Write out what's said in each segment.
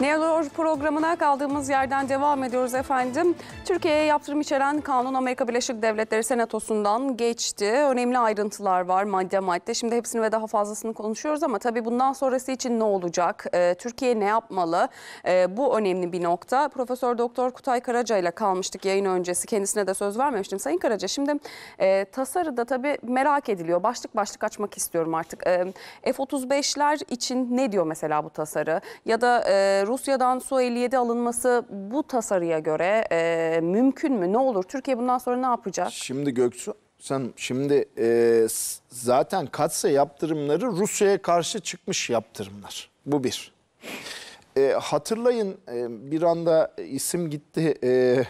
Neolor programına kaldığımız yerden devam ediyoruz efendim. Türkiye'ye yaptırım içeren kanun Amerika Birleşik Devletleri Senatosu'ndan geçti. Önemli ayrıntılar var madde madde. Şimdi hepsini ve daha fazlasını konuşuyoruz ama tabii bundan sonrası için ne olacak? Ee, Türkiye ne yapmalı? Ee, bu önemli bir nokta. Profesör Doktor Kutay Karaca ile kalmıştık yayın öncesi. Kendisine de söz vermemiştim. Sayın Karaca şimdi e, tasarıda tabii merak ediliyor. Başlık başlık açmak istiyorum artık. E, ee, F-35'ler için ne diyor mesela bu tasarı? Ya da e, Rusya'dan Su-57 alınması bu tasarıya göre e, mümkün mü? Ne olur? Türkiye bundan sonra ne yapacak? Şimdi Göksu sen şimdi e, zaten katsa yaptırımları Rusya'ya karşı çıkmış yaptırımlar. Bu bir. E, hatırlayın e, bir anda isim gitti. E,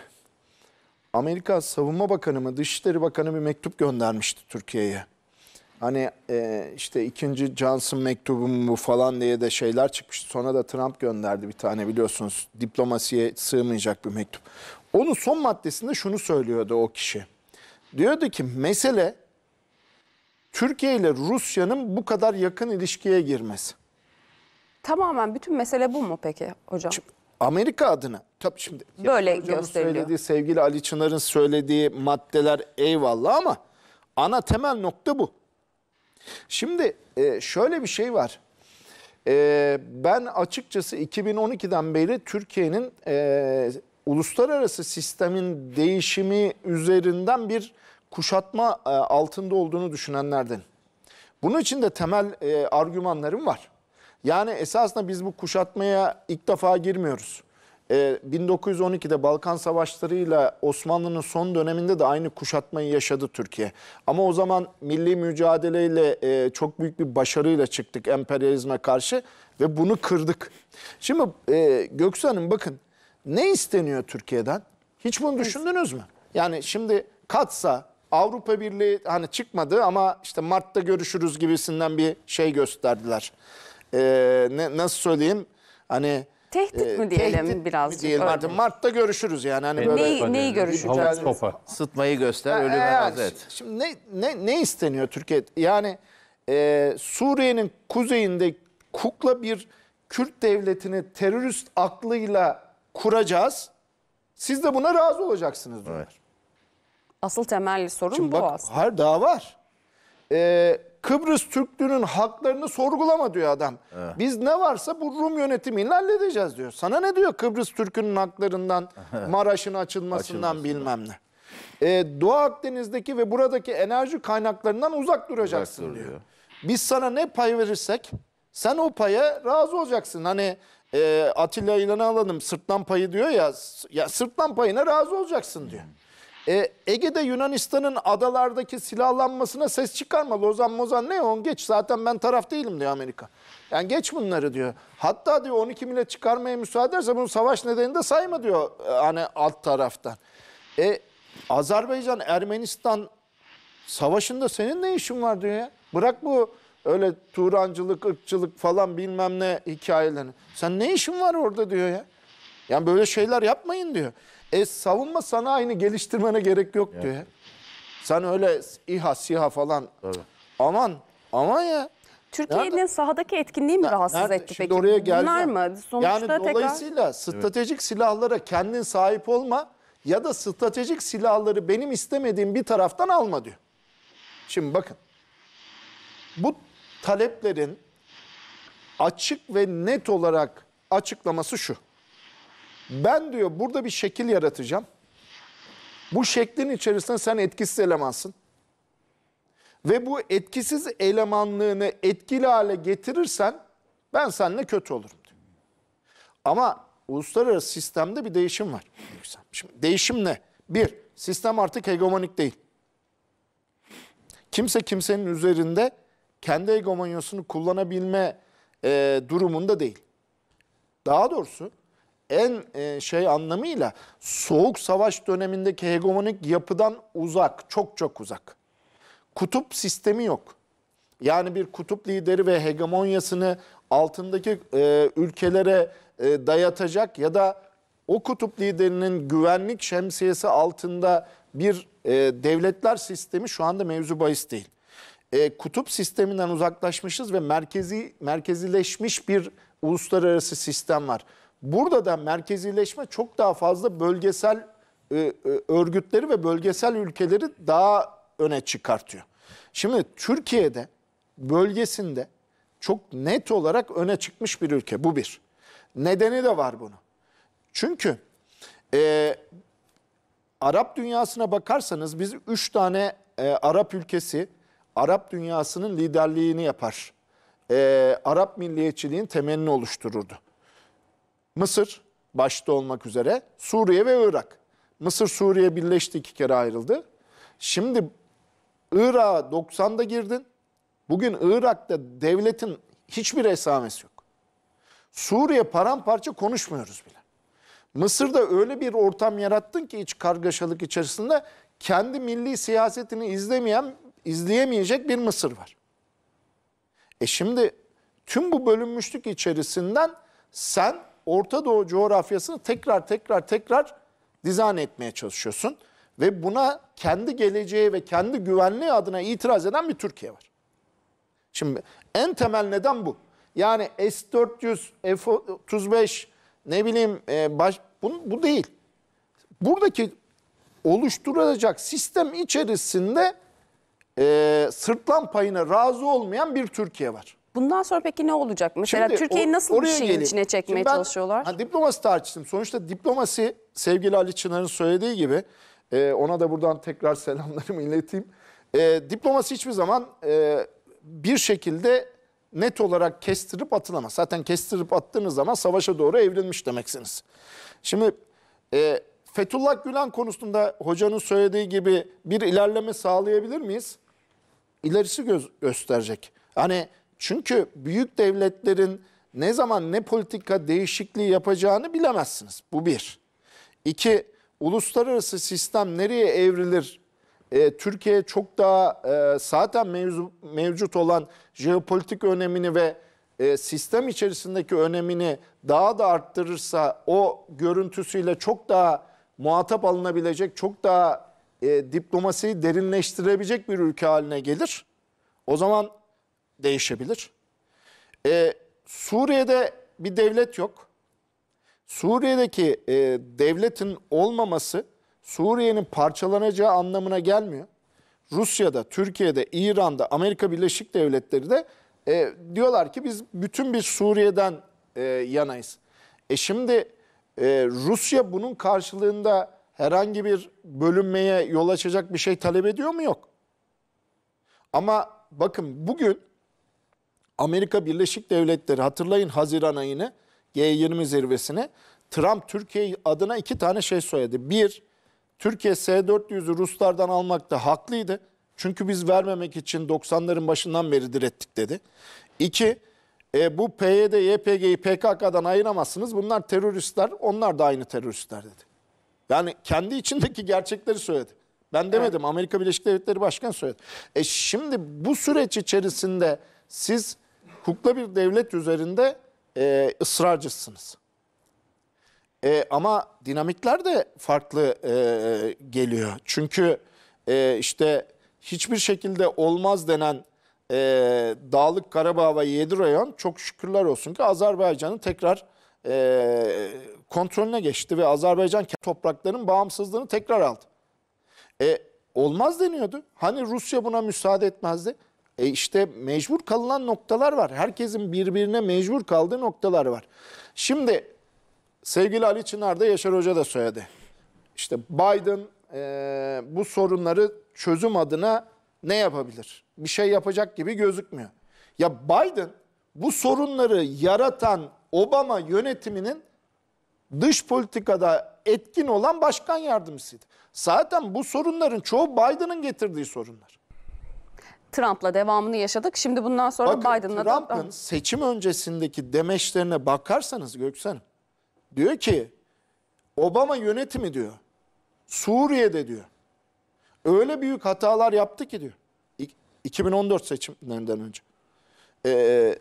Amerika Savunma Bakanı mı Dışişleri Bakanı bir mektup göndermişti Türkiye'ye. Hani e, işte ikinci Johnson mektubu mu falan diye de şeyler çıkmıştı. Sonra da Trump gönderdi bir tane biliyorsunuz. Diplomasiye sığmayacak bir mektup. Onun son maddesinde şunu söylüyordu o kişi. Diyordu ki mesele Türkiye ile Rusya'nın bu kadar yakın ilişkiye girmesi. Tamamen bütün mesele bu mu peki hocam? Şimdi, Amerika adına. Tabii şimdi böyle gösteriliyor. Söylediği, sevgili Ali Çınar'ın söylediği maddeler eyvallah ama ana temel nokta bu. Şimdi e, şöyle bir şey var. E, ben açıkçası 2012'den beri Türkiye'nin e, uluslararası sistemin değişimi üzerinden bir kuşatma e, altında olduğunu düşünenlerden. Bunun için de temel e, argümanlarım var. Yani esasında biz bu kuşatmaya ilk defa girmiyoruz. 1912'de e, Balkan Savaşları'yla Osmanlı'nın son döneminde de aynı kuşatmayı yaşadı Türkiye. Ama o zaman milli mücadeleyle e, çok büyük bir başarıyla çıktık emperyalizme karşı ve bunu kırdık. Şimdi e, Göksu Hanım bakın ne isteniyor Türkiye'den? Hiç bunu düşündünüz mü? Yani şimdi katsa Avrupa Birliği hani çıkmadı ama işte Mart'ta görüşürüz gibisinden bir şey gösterdiler. E, ne, nasıl söyleyeyim? Hani Tehdit mi ee, diyelim tehdit birazcık? Mi diyelim artık Mart'ta görüşürüz yani hani böyle neyi, neyi görüşeceğiz? topa. Sıtmayı göster, ölü yani, et. Şimdi ne, ne ne isteniyor Türkiye? Yani e, Suriye'nin kuzeyinde kukla bir Kürt devletini terörist aklıyla kuracağız. Siz de buna razı olacaksınız diyorlar. Evet. Asıl temel sorun Şimdi bu bak, aslında. Hayır daha var. Ee, Kıbrıs Türklüğünün haklarını sorgulama diyor adam. Evet. Biz ne varsa bu Rum yönetimiyle halledeceğiz diyor. Sana ne diyor Kıbrıs Türk'ünün haklarından, Maraş'ın açılmasından, açılmasından bilmem ne. Ee, Doğu Akdeniz'deki ve buradaki enerji kaynaklarından uzak duracaksın uzak diyor. Biz sana ne pay verirsek sen o paya razı olacaksın. Hani e, Atilla İlhan'ı alalım sırttan payı diyor ya, ya sırttan payına razı olacaksın diyor. Hmm. E, Ege'de Yunanistan'ın adalardaki silahlanmasına ses çıkarma. Lozan Mozan ne on geç zaten ben taraf değilim diyor Amerika. Yani geç bunları diyor. Hatta diyor 12 millet çıkarmaya müsaade ederse bunu savaş nedeni de sayma diyor e, hani alt taraftan. E Azerbaycan Ermenistan savaşında senin ne işin var diyor ya. Bırak bu öyle Turancılık, ırkçılık falan bilmem ne hikayelerini. Sen ne işin var orada diyor ya. Yani böyle şeyler yapmayın diyor. E savunma sanayini geliştirmene gerek yok diyor. Sen öyle İHA, SİHA falan Tabii. aman aman ya. Türkiye'nin sahadaki etkinliği mi Ne- rahatsız nerede? etti Şimdi peki? oraya Bunlar mı? Sonuçta yani tekrar... dolayısıyla stratejik silahlara kendin sahip olma ya da stratejik silahları benim istemediğim bir taraftan alma diyor. Şimdi bakın. Bu taleplerin açık ve net olarak açıklaması şu. Ben diyor burada bir şekil yaratacağım. Bu şeklin içerisinde sen etkisiz elemansın. Ve bu etkisiz elemanlığını etkili hale getirirsen ben seninle kötü olurum diyor. Ama uluslararası sistemde bir değişim var. Şimdi değişim ne? Bir, sistem artık hegemonik değil. Kimse kimsenin üzerinde kendi egomonyosunu kullanabilme e, durumunda değil. Daha doğrusu en e, şey anlamıyla soğuk savaş dönemindeki hegemonik yapıdan uzak, çok çok uzak. Kutup sistemi yok. Yani bir kutup lideri ve hegemonyasını altındaki e, ülkelere e, dayatacak ya da o kutup liderinin güvenlik şemsiyesi altında bir e, devletler sistemi şu anda mevzu bahis değil. E, kutup sisteminden uzaklaşmışız ve merkezi merkezileşmiş bir uluslararası sistem var. Burada da merkezileşme çok daha fazla bölgesel e, e, örgütleri ve bölgesel ülkeleri daha öne çıkartıyor. Şimdi Türkiye'de bölgesinde çok net olarak öne çıkmış bir ülke bu bir. Nedeni de var bunu. Çünkü e, Arap dünyasına bakarsanız biz üç tane e, Arap ülkesi Arap dünyasının liderliğini yapar. E, Arap milliyetçiliğin temelini oluştururdu. Mısır başta olmak üzere Suriye ve Irak. Mısır Suriye birleşti iki kere ayrıldı. Şimdi Irak'a 90'da girdin. Bugün Irak'ta devletin hiçbir esamesi yok. Suriye paramparça konuşmuyoruz bile. Mısır'da öyle bir ortam yarattın ki iç kargaşalık içerisinde kendi milli siyasetini izlemeyen, izleyemeyecek bir Mısır var. E şimdi tüm bu bölünmüşlük içerisinden sen Orta Doğu coğrafyasını tekrar tekrar tekrar dizayn etmeye çalışıyorsun. Ve buna kendi geleceği ve kendi güvenliği adına itiraz eden bir Türkiye var. Şimdi en temel neden bu. Yani S-400, F-35 ne bileyim e, baş, bu, bu değil. Buradaki oluşturulacak sistem içerisinde e, sırtlan payına razı olmayan bir Türkiye var. Bundan sonra peki ne olacak? Mesela Türkiye'yi nasıl bir şeyin geleyim. içine çekmeye Şimdi ben, çalışıyorlar? Hani diplomasi tartıştım. Sonuçta diplomasi sevgili Ali Çınar'ın söylediği gibi e, ona da buradan tekrar selamlarımı ileteyim. E, diplomasi hiçbir zaman e, bir şekilde net olarak kestirip atılamaz. Zaten kestirip attığınız zaman savaşa doğru evrilmiş demeksiniz. Şimdi e, Fethullah Gülen konusunda hocanın söylediği gibi bir ilerleme sağlayabilir miyiz? İlerisi göz gösterecek. Hani çünkü büyük devletlerin ne zaman ne politika değişikliği yapacağını bilemezsiniz. Bu bir. İki, uluslararası sistem nereye evrilir? E, Türkiye çok daha e, zaten mevzu, mevcut olan jeopolitik önemini ve e, sistem içerisindeki önemini daha da arttırırsa o görüntüsüyle çok daha muhatap alınabilecek, çok daha e, diplomasiyi derinleştirebilecek bir ülke haline gelir. O zaman değişebilir. Ee, Suriye'de bir devlet yok. Suriye'deki e, devletin olmaması Suriye'nin parçalanacağı anlamına gelmiyor. Rusya'da, Türkiye'de, İran'da, Amerika Birleşik Devletleri de e, diyorlar ki biz bütün bir Suriye'den e, yanayız. E şimdi e, Rusya bunun karşılığında herhangi bir bölünmeye yol açacak bir şey talep ediyor mu? Yok. Ama bakın bugün Amerika Birleşik Devletleri hatırlayın Haziran ayını G20 zirvesini Trump Türkiye adına iki tane şey söyledi. Bir, Türkiye S-400'ü Ruslardan almakta haklıydı. Çünkü biz vermemek için 90'ların başından beri direttik dedi. İki, e, bu PYD, YPG'yi PKK'dan ayıramazsınız. Bunlar teröristler, onlar da aynı teröristler dedi. Yani kendi içindeki gerçekleri söyledi. Ben demedim, evet. Amerika Birleşik Devletleri Başkanı söyledi. E şimdi bu süreç içerisinde siz hukukla bir devlet üzerinde e, ısrarcısınız. E, ama dinamikler de farklı e, geliyor. Çünkü e, işte hiçbir şekilde olmaz denen e, Dağlık Karabağ ve Yediroyan çok şükürler olsun ki Azerbaycan'ın tekrar e, kontrolüne geçti ve Azerbaycan topraklarının bağımsızlığını tekrar aldı. E, olmaz deniyordu. Hani Rusya buna müsaade etmezdi. E işte mecbur kalınan noktalar var. Herkesin birbirine mecbur kaldığı noktalar var. Şimdi sevgili Ali Çınar da Yaşar Hoca da söyledi. İşte Biden e, bu sorunları çözüm adına ne yapabilir? Bir şey yapacak gibi gözükmüyor. Ya Biden bu sorunları yaratan Obama yönetiminin dış politikada etkin olan başkan yardımcısıydı. Zaten bu sorunların çoğu Biden'ın getirdiği sorunlar. Trump'la devamını yaşadık. Şimdi bundan sonra Biden'la da... Trump'ın ah. seçim öncesindeki demeçlerine bakarsanız Göksen diyor ki Obama yönetimi diyor. Suriye'de diyor. Öyle büyük hatalar yaptı ki diyor. 2014 seçimlerinden önce. Ee,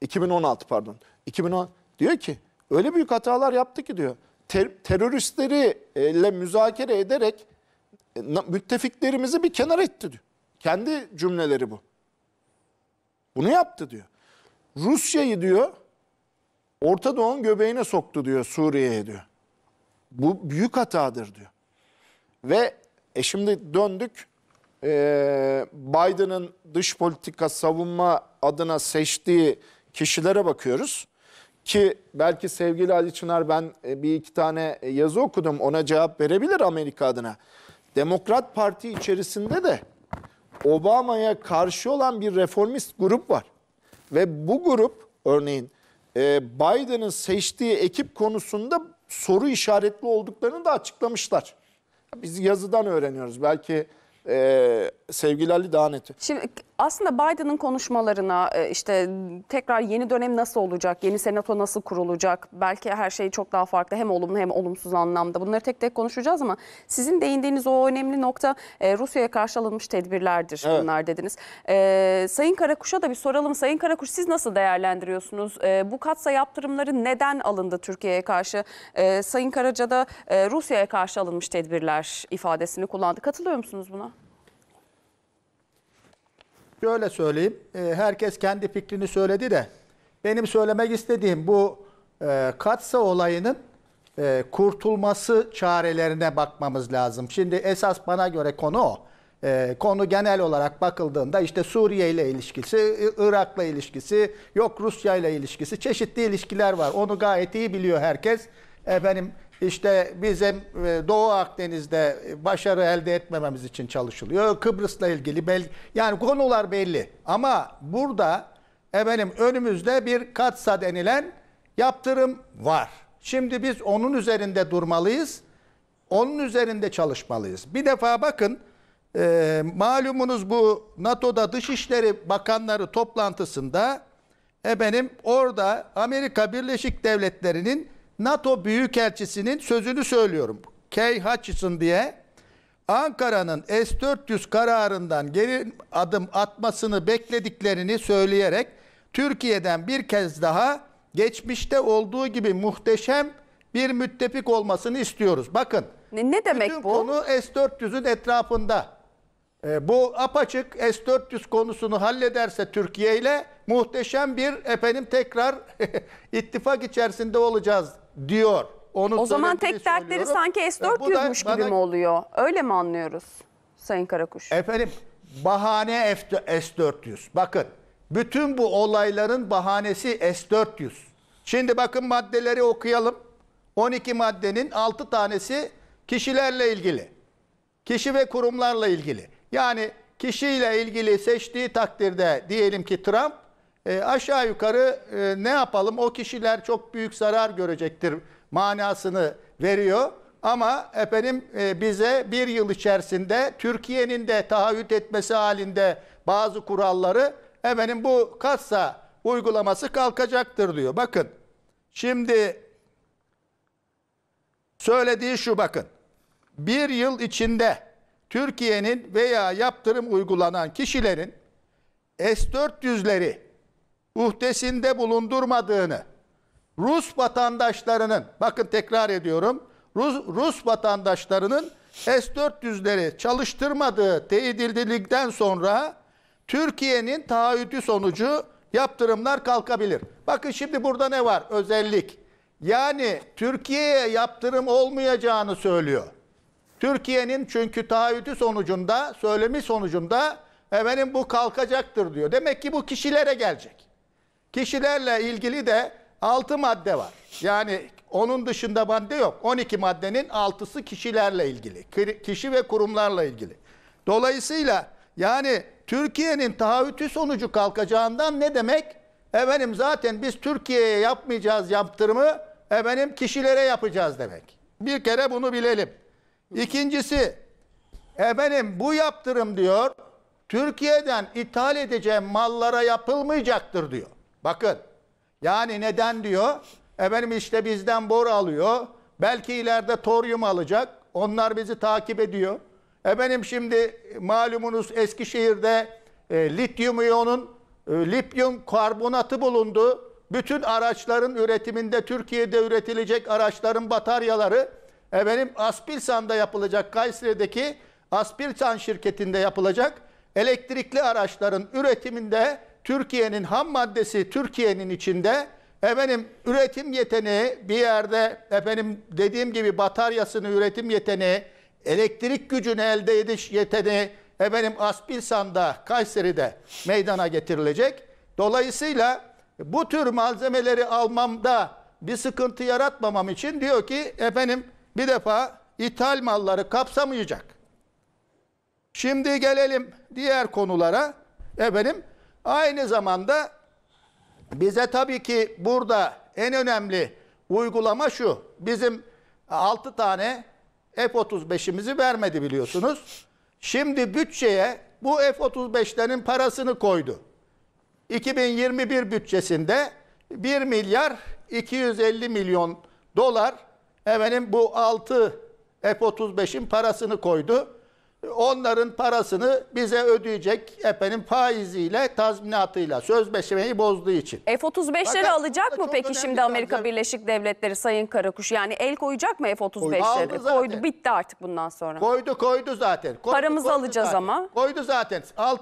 2016 e, pardon. 2010 diyor ki öyle büyük hatalar yaptı ki diyor. Ter teröristlerle e, müzakere ederek e, müttefiklerimizi bir kenara etti diyor. Kendi cümleleri bu. Bunu yaptı diyor. Rusya'yı diyor Orta Doğu'nun göbeğine soktu diyor Suriye'ye diyor. Bu büyük hatadır diyor. Ve e şimdi döndük e, Biden'ın dış politika savunma adına seçtiği kişilere bakıyoruz. Ki belki sevgili Ali Çınar ben e, bir iki tane e, yazı okudum ona cevap verebilir Amerika adına. Demokrat Parti içerisinde de Obama'ya karşı olan bir reformist grup var. Ve bu grup örneğin e, Biden'ın seçtiği ekip konusunda soru işaretli olduklarını da açıklamışlar. Biz yazıdan öğreniyoruz. Belki e, sevgili Ali daha net. Şimdi aslında Biden'ın konuşmalarına e, işte tekrar yeni dönem nasıl olacak, yeni senato nasıl kurulacak, belki her şey çok daha farklı hem olumlu hem olumsuz anlamda bunları tek tek konuşacağız ama sizin değindiğiniz o önemli nokta e, Rusya'ya karşı alınmış tedbirlerdir evet. bunlar dediniz. Ee, Sayın Karakuş'a da bir soralım. Sayın Karakuş siz nasıl değerlendiriyorsunuz? Ee, bu katsa yaptırımları neden alındı Türkiye'ye karşı? Ee, Sayın Karaca da e, Rusya'ya karşı alınmış tedbirler ifadesini kullandı. Katılıyor musunuz buna? Şöyle söyleyeyim. E, herkes kendi fikrini söyledi de benim söylemek istediğim bu e, katsa olayının e, kurtulması çarelerine bakmamız lazım. Şimdi esas bana göre konu o. E, konu genel olarak bakıldığında işte Suriye ile ilişkisi, Irak'la ilişkisi, yok Rusya ile ilişkisi, çeşitli ilişkiler var. Onu gayet iyi biliyor herkes. Efendim işte bizim e, Doğu Akdeniz'de başarı elde etmememiz için çalışılıyor. Kıbrıs'la ilgili bel yani konular belli. Ama burada efendim önümüzde bir katsa denilen yaptırım var. Şimdi biz onun üzerinde durmalıyız. Onun üzerinde çalışmalıyız. Bir defa bakın e, malumunuz bu NATO'da Dışişleri Bakanları toplantısında efendim orada Amerika Birleşik Devletleri'nin NATO Büyükelçisi'nin sözünü söylüyorum. Kay Hutchison diye Ankara'nın S-400 kararından geri adım atmasını beklediklerini söyleyerek Türkiye'den bir kez daha geçmişte olduğu gibi muhteşem bir müttefik olmasını istiyoruz. Bakın. Ne, ne demek bütün bu? konu S-400'ün etrafında. E, bu apaçık S-400 konusunu hallederse Türkiye ile muhteşem bir efendim tekrar ittifak içerisinde olacağız diyor. Onu O zaman tek dertleri sanki S-400'müş e, gibi bana- mi oluyor? Öyle mi anlıyoruz Sayın Karakuş? Efendim bahane F- S-400. Bakın bütün bu olayların bahanesi S-400. Şimdi bakın maddeleri okuyalım. 12 maddenin 6 tanesi kişilerle ilgili. Kişi ve kurumlarla ilgili. Yani kişiyle ilgili seçtiği takdirde diyelim ki Trump e, aşağı yukarı e, ne yapalım o kişiler çok büyük zarar görecektir manasını veriyor. Ama efendim e, bize bir yıl içerisinde Türkiye'nin de taahhüt etmesi halinde bazı kuralları efendim bu kassa uygulaması kalkacaktır diyor. Bakın şimdi söylediği şu bakın. Bir yıl içinde Türkiye'nin veya yaptırım uygulanan kişilerin S-400'leri uhdesinde bulundurmadığını, Rus vatandaşlarının, bakın tekrar ediyorum, Rus, Rus vatandaşlarının S-400'leri çalıştırmadığı teyit edildikten sonra Türkiye'nin taahhütü sonucu yaptırımlar kalkabilir. Bakın şimdi burada ne var? Özellik. Yani Türkiye'ye yaptırım olmayacağını söylüyor. Türkiye'nin çünkü taahhütü sonucunda, söylemi sonucunda efendim bu kalkacaktır diyor. Demek ki bu kişilere gelecek. Kişilerle ilgili de 6 madde var. Yani onun dışında madde yok. 12 maddenin 6'sı kişilerle ilgili. Kişi ve kurumlarla ilgili. Dolayısıyla yani Türkiye'nin taahhütü sonucu kalkacağından ne demek? Efendim zaten biz Türkiye'ye yapmayacağız yaptırımı efendim kişilere yapacağız demek. Bir kere bunu bilelim. İkincisi efendim bu yaptırım diyor Türkiye'den ithal edeceğim mallara yapılmayacaktır diyor. Bakın yani neden diyor? Efendim işte bizden bor alıyor. Belki ileride toryum alacak. Onlar bizi takip ediyor. Efendim şimdi malumunuz Eskişehir'de e, lityum iyonun e, lityum karbonatı bulundu. Bütün araçların üretiminde Türkiye'de üretilecek araçların bataryaları efendim Aspilsan'da yapılacak Kayseri'deki Aspilsan şirketinde yapılacak elektrikli araçların üretiminde Türkiye'nin ham maddesi Türkiye'nin içinde efendim üretim yeteneği bir yerde efendim dediğim gibi bataryasını üretim yeteneği elektrik gücünü elde ediş yeteneği efendim Aspilsan'da Kayseri'de meydana getirilecek. Dolayısıyla bu tür malzemeleri almamda bir sıkıntı yaratmamam için diyor ki efendim bir defa ithal malları kapsamayacak. Şimdi gelelim diğer konulara. Efendim Aynı zamanda bize tabii ki burada en önemli uygulama şu. Bizim 6 tane F-35'imizi vermedi biliyorsunuz. Şimdi bütçeye bu F-35'lerin parasını koydu. 2021 bütçesinde 1 milyar 250 milyon dolar efendim bu 6 F-35'in parasını koydu onların parasını bize ödeyecek efendim faiziyle tazminatıyla sözleşmeyi bozduğu için. F-35'leri alacak mı peki şimdi Amerika tarzı... Birleşik Devletleri Sayın Karakuş? Yani el koyacak mı F-35'leri? Koydu, bitti artık bundan sonra. Koydu koydu zaten. Koydu, Paramızı koydu alacağız zaten. ama. Koydu zaten. Alt,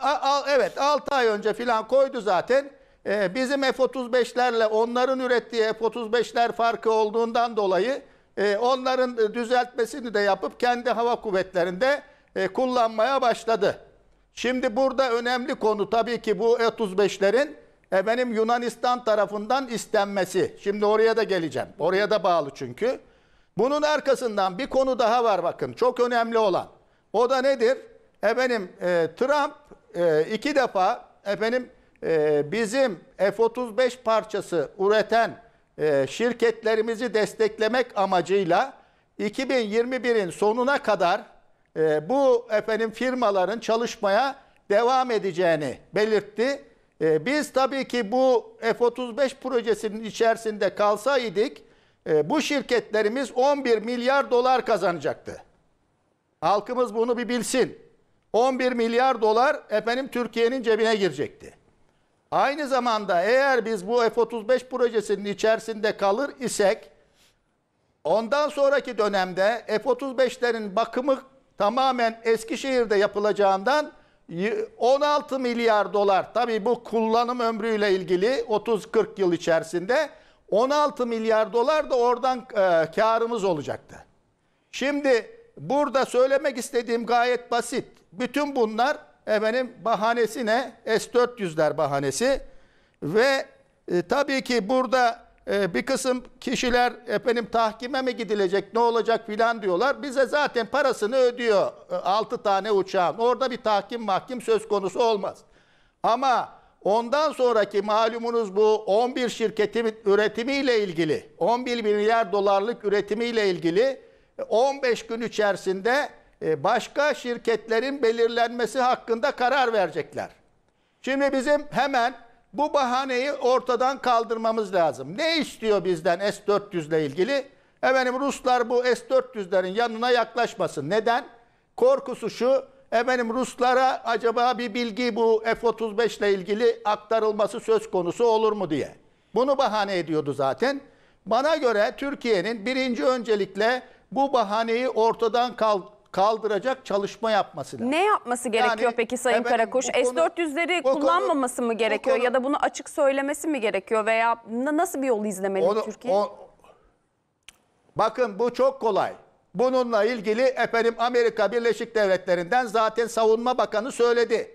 a, a, evet 6 ay önce filan koydu zaten. Ee, bizim F-35'lerle onların ürettiği F-35'ler farkı olduğundan dolayı e, onların e, düzeltmesini de yapıp kendi hava kuvvetlerinde e, kullanmaya başladı. Şimdi burada önemli konu tabii ki bu E-35'lerin e, benim Yunanistan tarafından istenmesi. Şimdi oraya da geleceğim. Oraya da bağlı çünkü. Bunun arkasından bir konu daha var bakın. Çok önemli olan. O da nedir? Efendim e, Trump e, iki defa efendim e, bizim F-35 parçası üreten ee, şirketlerimizi desteklemek amacıyla 2021'in sonuna kadar e, bu efendim firmaların çalışmaya devam edeceğini belirtti. E, biz tabii ki bu F-35 projesinin içerisinde kalsaydık e, bu şirketlerimiz 11 milyar dolar kazanacaktı. Halkımız bunu bir bilsin. 11 milyar dolar efendim Türkiye'nin cebine girecekti. Aynı zamanda eğer biz bu F-35 projesinin içerisinde kalır isek ondan sonraki dönemde F-35'lerin bakımı tamamen Eskişehir'de yapılacağından 16 milyar dolar tabii bu kullanım ömrüyle ilgili 30-40 yıl içerisinde 16 milyar dolar da oradan e, karımız olacaktı. Şimdi burada söylemek istediğim gayet basit. Bütün bunlar Efendim bahanesi ne? S-400'ler bahanesi. Ve e, tabii ki burada e, bir kısım kişiler efendim tahkime mi gidilecek ne olacak filan diyorlar. Bize zaten parasını ödüyor e, 6 tane uçağın. Orada bir tahkim mahkim söz konusu olmaz. Ama ondan sonraki malumunuz bu 11 şirketin üretimiyle ilgili 11 milyar dolarlık üretimiyle ilgili 15 e, gün içerisinde e, başka şirketlerin belirlenmesi hakkında karar verecekler. Şimdi bizim hemen bu bahaneyi ortadan kaldırmamız lazım. Ne istiyor bizden S-400 ile ilgili? Efendim Ruslar bu S-400'lerin yanına yaklaşmasın. Neden? Korkusu şu, efendim Ruslara acaba bir bilgi bu F-35 ile ilgili aktarılması söz konusu olur mu diye. Bunu bahane ediyordu zaten. Bana göre Türkiye'nin birinci öncelikle bu bahaneyi ortadan kalk kaldıracak çalışma yapması lazım. Ne yapması gerekiyor yani, peki Sayın efendim, Karakuş? S-400'leri kullanmaması konu, mı gerekiyor konu, ya da bunu açık söylemesi mi gerekiyor veya nasıl bir yol izlemeli onu, Türkiye? O, bakın bu çok kolay. Bununla ilgili efendim Amerika Birleşik Devletleri'nden zaten Savunma Bakanı söyledi.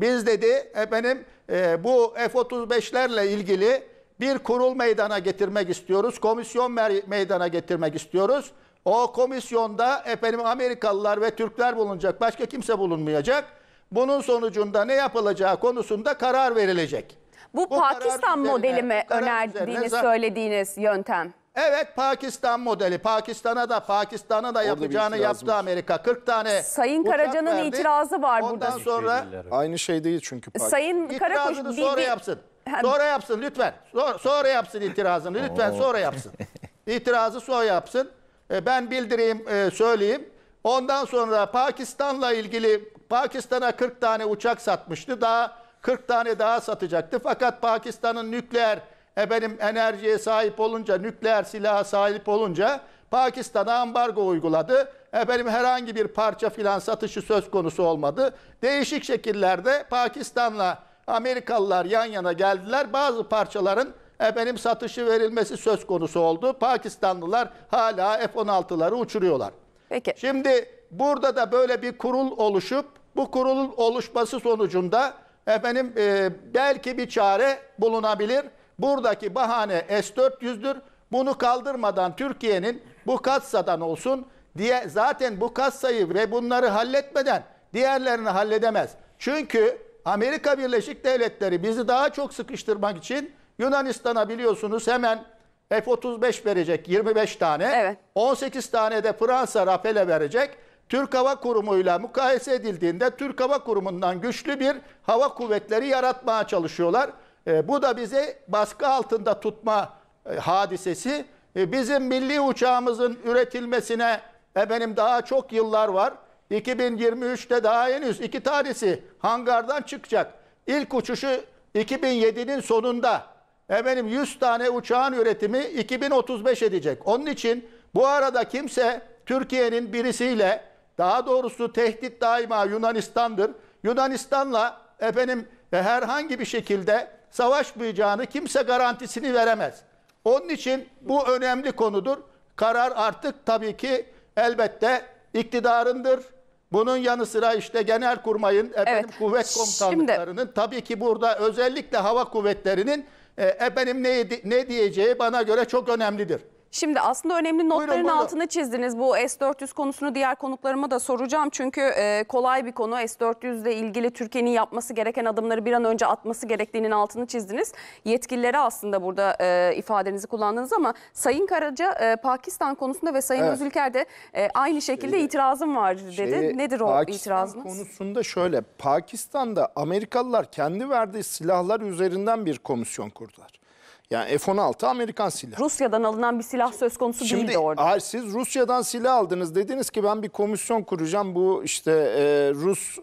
Biz dedi efendim e, bu F-35'lerle ilgili bir kurul meydana getirmek istiyoruz. Komisyon meydana getirmek istiyoruz. O komisyonda efendim Amerikalılar ve Türkler bulunacak. Başka kimse bulunmayacak. Bunun sonucunda ne yapılacağı konusunda karar verilecek. Bu, Bu Pakistan modeli mi önerdiğiniz, söylediğiniz yöntem? Evet Pakistan modeli. Pakistan'a da Pakistan'a da yapacağını yaptı Amerika. 40 tane Sayın Karaca'nın verdi. itirazı var Ondan burada. sonra şey aynı şey değil çünkü Pakistan. Sayın Karakoç sonra bir, yapsın. Sonra yapsın lütfen. Sonra, sonra yapsın itirazını lütfen sonra yapsın. İtirazı sonra yapsın. E, ben bildireyim, e, söyleyeyim. Ondan sonra Pakistan'la ilgili Pakistan'a 40 tane uçak satmıştı. Daha 40 tane daha satacaktı. Fakat Pakistan'ın nükleer e, benim enerjiye sahip olunca, nükleer silaha sahip olunca Pakistan'a ambargo uyguladı. Benim herhangi bir parça filan satışı söz konusu olmadı. Değişik şekillerde Pakistan'la Amerikalılar yan yana geldiler. Bazı parçaların efendim satışı verilmesi söz konusu oldu. Pakistanlılar hala F-16'ları uçuruyorlar. Peki. Şimdi burada da böyle bir kurul oluşup bu kurulun oluşması sonucunda efendim e, belki bir çare bulunabilir. Buradaki bahane S-400'dür. Bunu kaldırmadan Türkiye'nin bu katsadan olsun diye zaten bu katsayı ve bunları halletmeden diğerlerini halledemez. Çünkü Amerika Birleşik Devletleri bizi daha çok sıkıştırmak için Yunanistan'a biliyorsunuz hemen F-35 verecek 25 tane. Evet. 18 tane de Fransa Rafale verecek. Türk Hava Kurumu'yla mukayese edildiğinde Türk Hava Kurumu'ndan güçlü bir hava kuvvetleri yaratmaya çalışıyorlar. E, bu da bizi baskı altında tutma e, hadisesi. E, bizim milli uçağımızın üretilmesine efendim daha çok yıllar var. 2023'te daha henüz iki tanesi hangardan çıkacak. İlk uçuşu 2007'nin sonunda efendim 100 tane uçağın üretimi 2035 edecek. Onun için bu arada kimse Türkiye'nin birisiyle daha doğrusu tehdit daima Yunanistan'dır. Yunanistan'la efendim e, herhangi bir şekilde savaşmayacağını kimse garantisini veremez. Onun için bu önemli konudur. Karar artık tabii ki elbette iktidarındır. Bunun yanı sıra işte genel kurmayın efendim evet. kuvvet komutanlarının Şimdi... tabii ki burada özellikle hava kuvvetlerinin e, e, benim ne, ne diyeceği bana göre çok önemlidir. Şimdi aslında önemli notların buyurun, buyurun. altını çizdiniz. Bu S-400 konusunu diğer konuklarıma da soracağım. Çünkü e, kolay bir konu. S-400 ile ilgili Türkiye'nin yapması gereken adımları bir an önce atması gerektiğinin altını çizdiniz. Yetkililere aslında burada e, ifadenizi kullandınız ama Sayın Karaca e, Pakistan konusunda ve Sayın evet. Özülker de e, aynı şekilde şeyi, itirazım var dedi. Şeyi, Nedir o Pakistan itirazınız? konusunda şöyle. Pakistan'da Amerikalılar kendi verdiği silahlar üzerinden bir komisyon kurdular. Yani F-16 Amerikan silahı. Rusya'dan alınan bir silah söz konusu Şimdi, değildi orada. Hayır siz Rusya'dan silah aldınız. Dediniz ki ben bir komisyon kuracağım. Bu işte e, Rus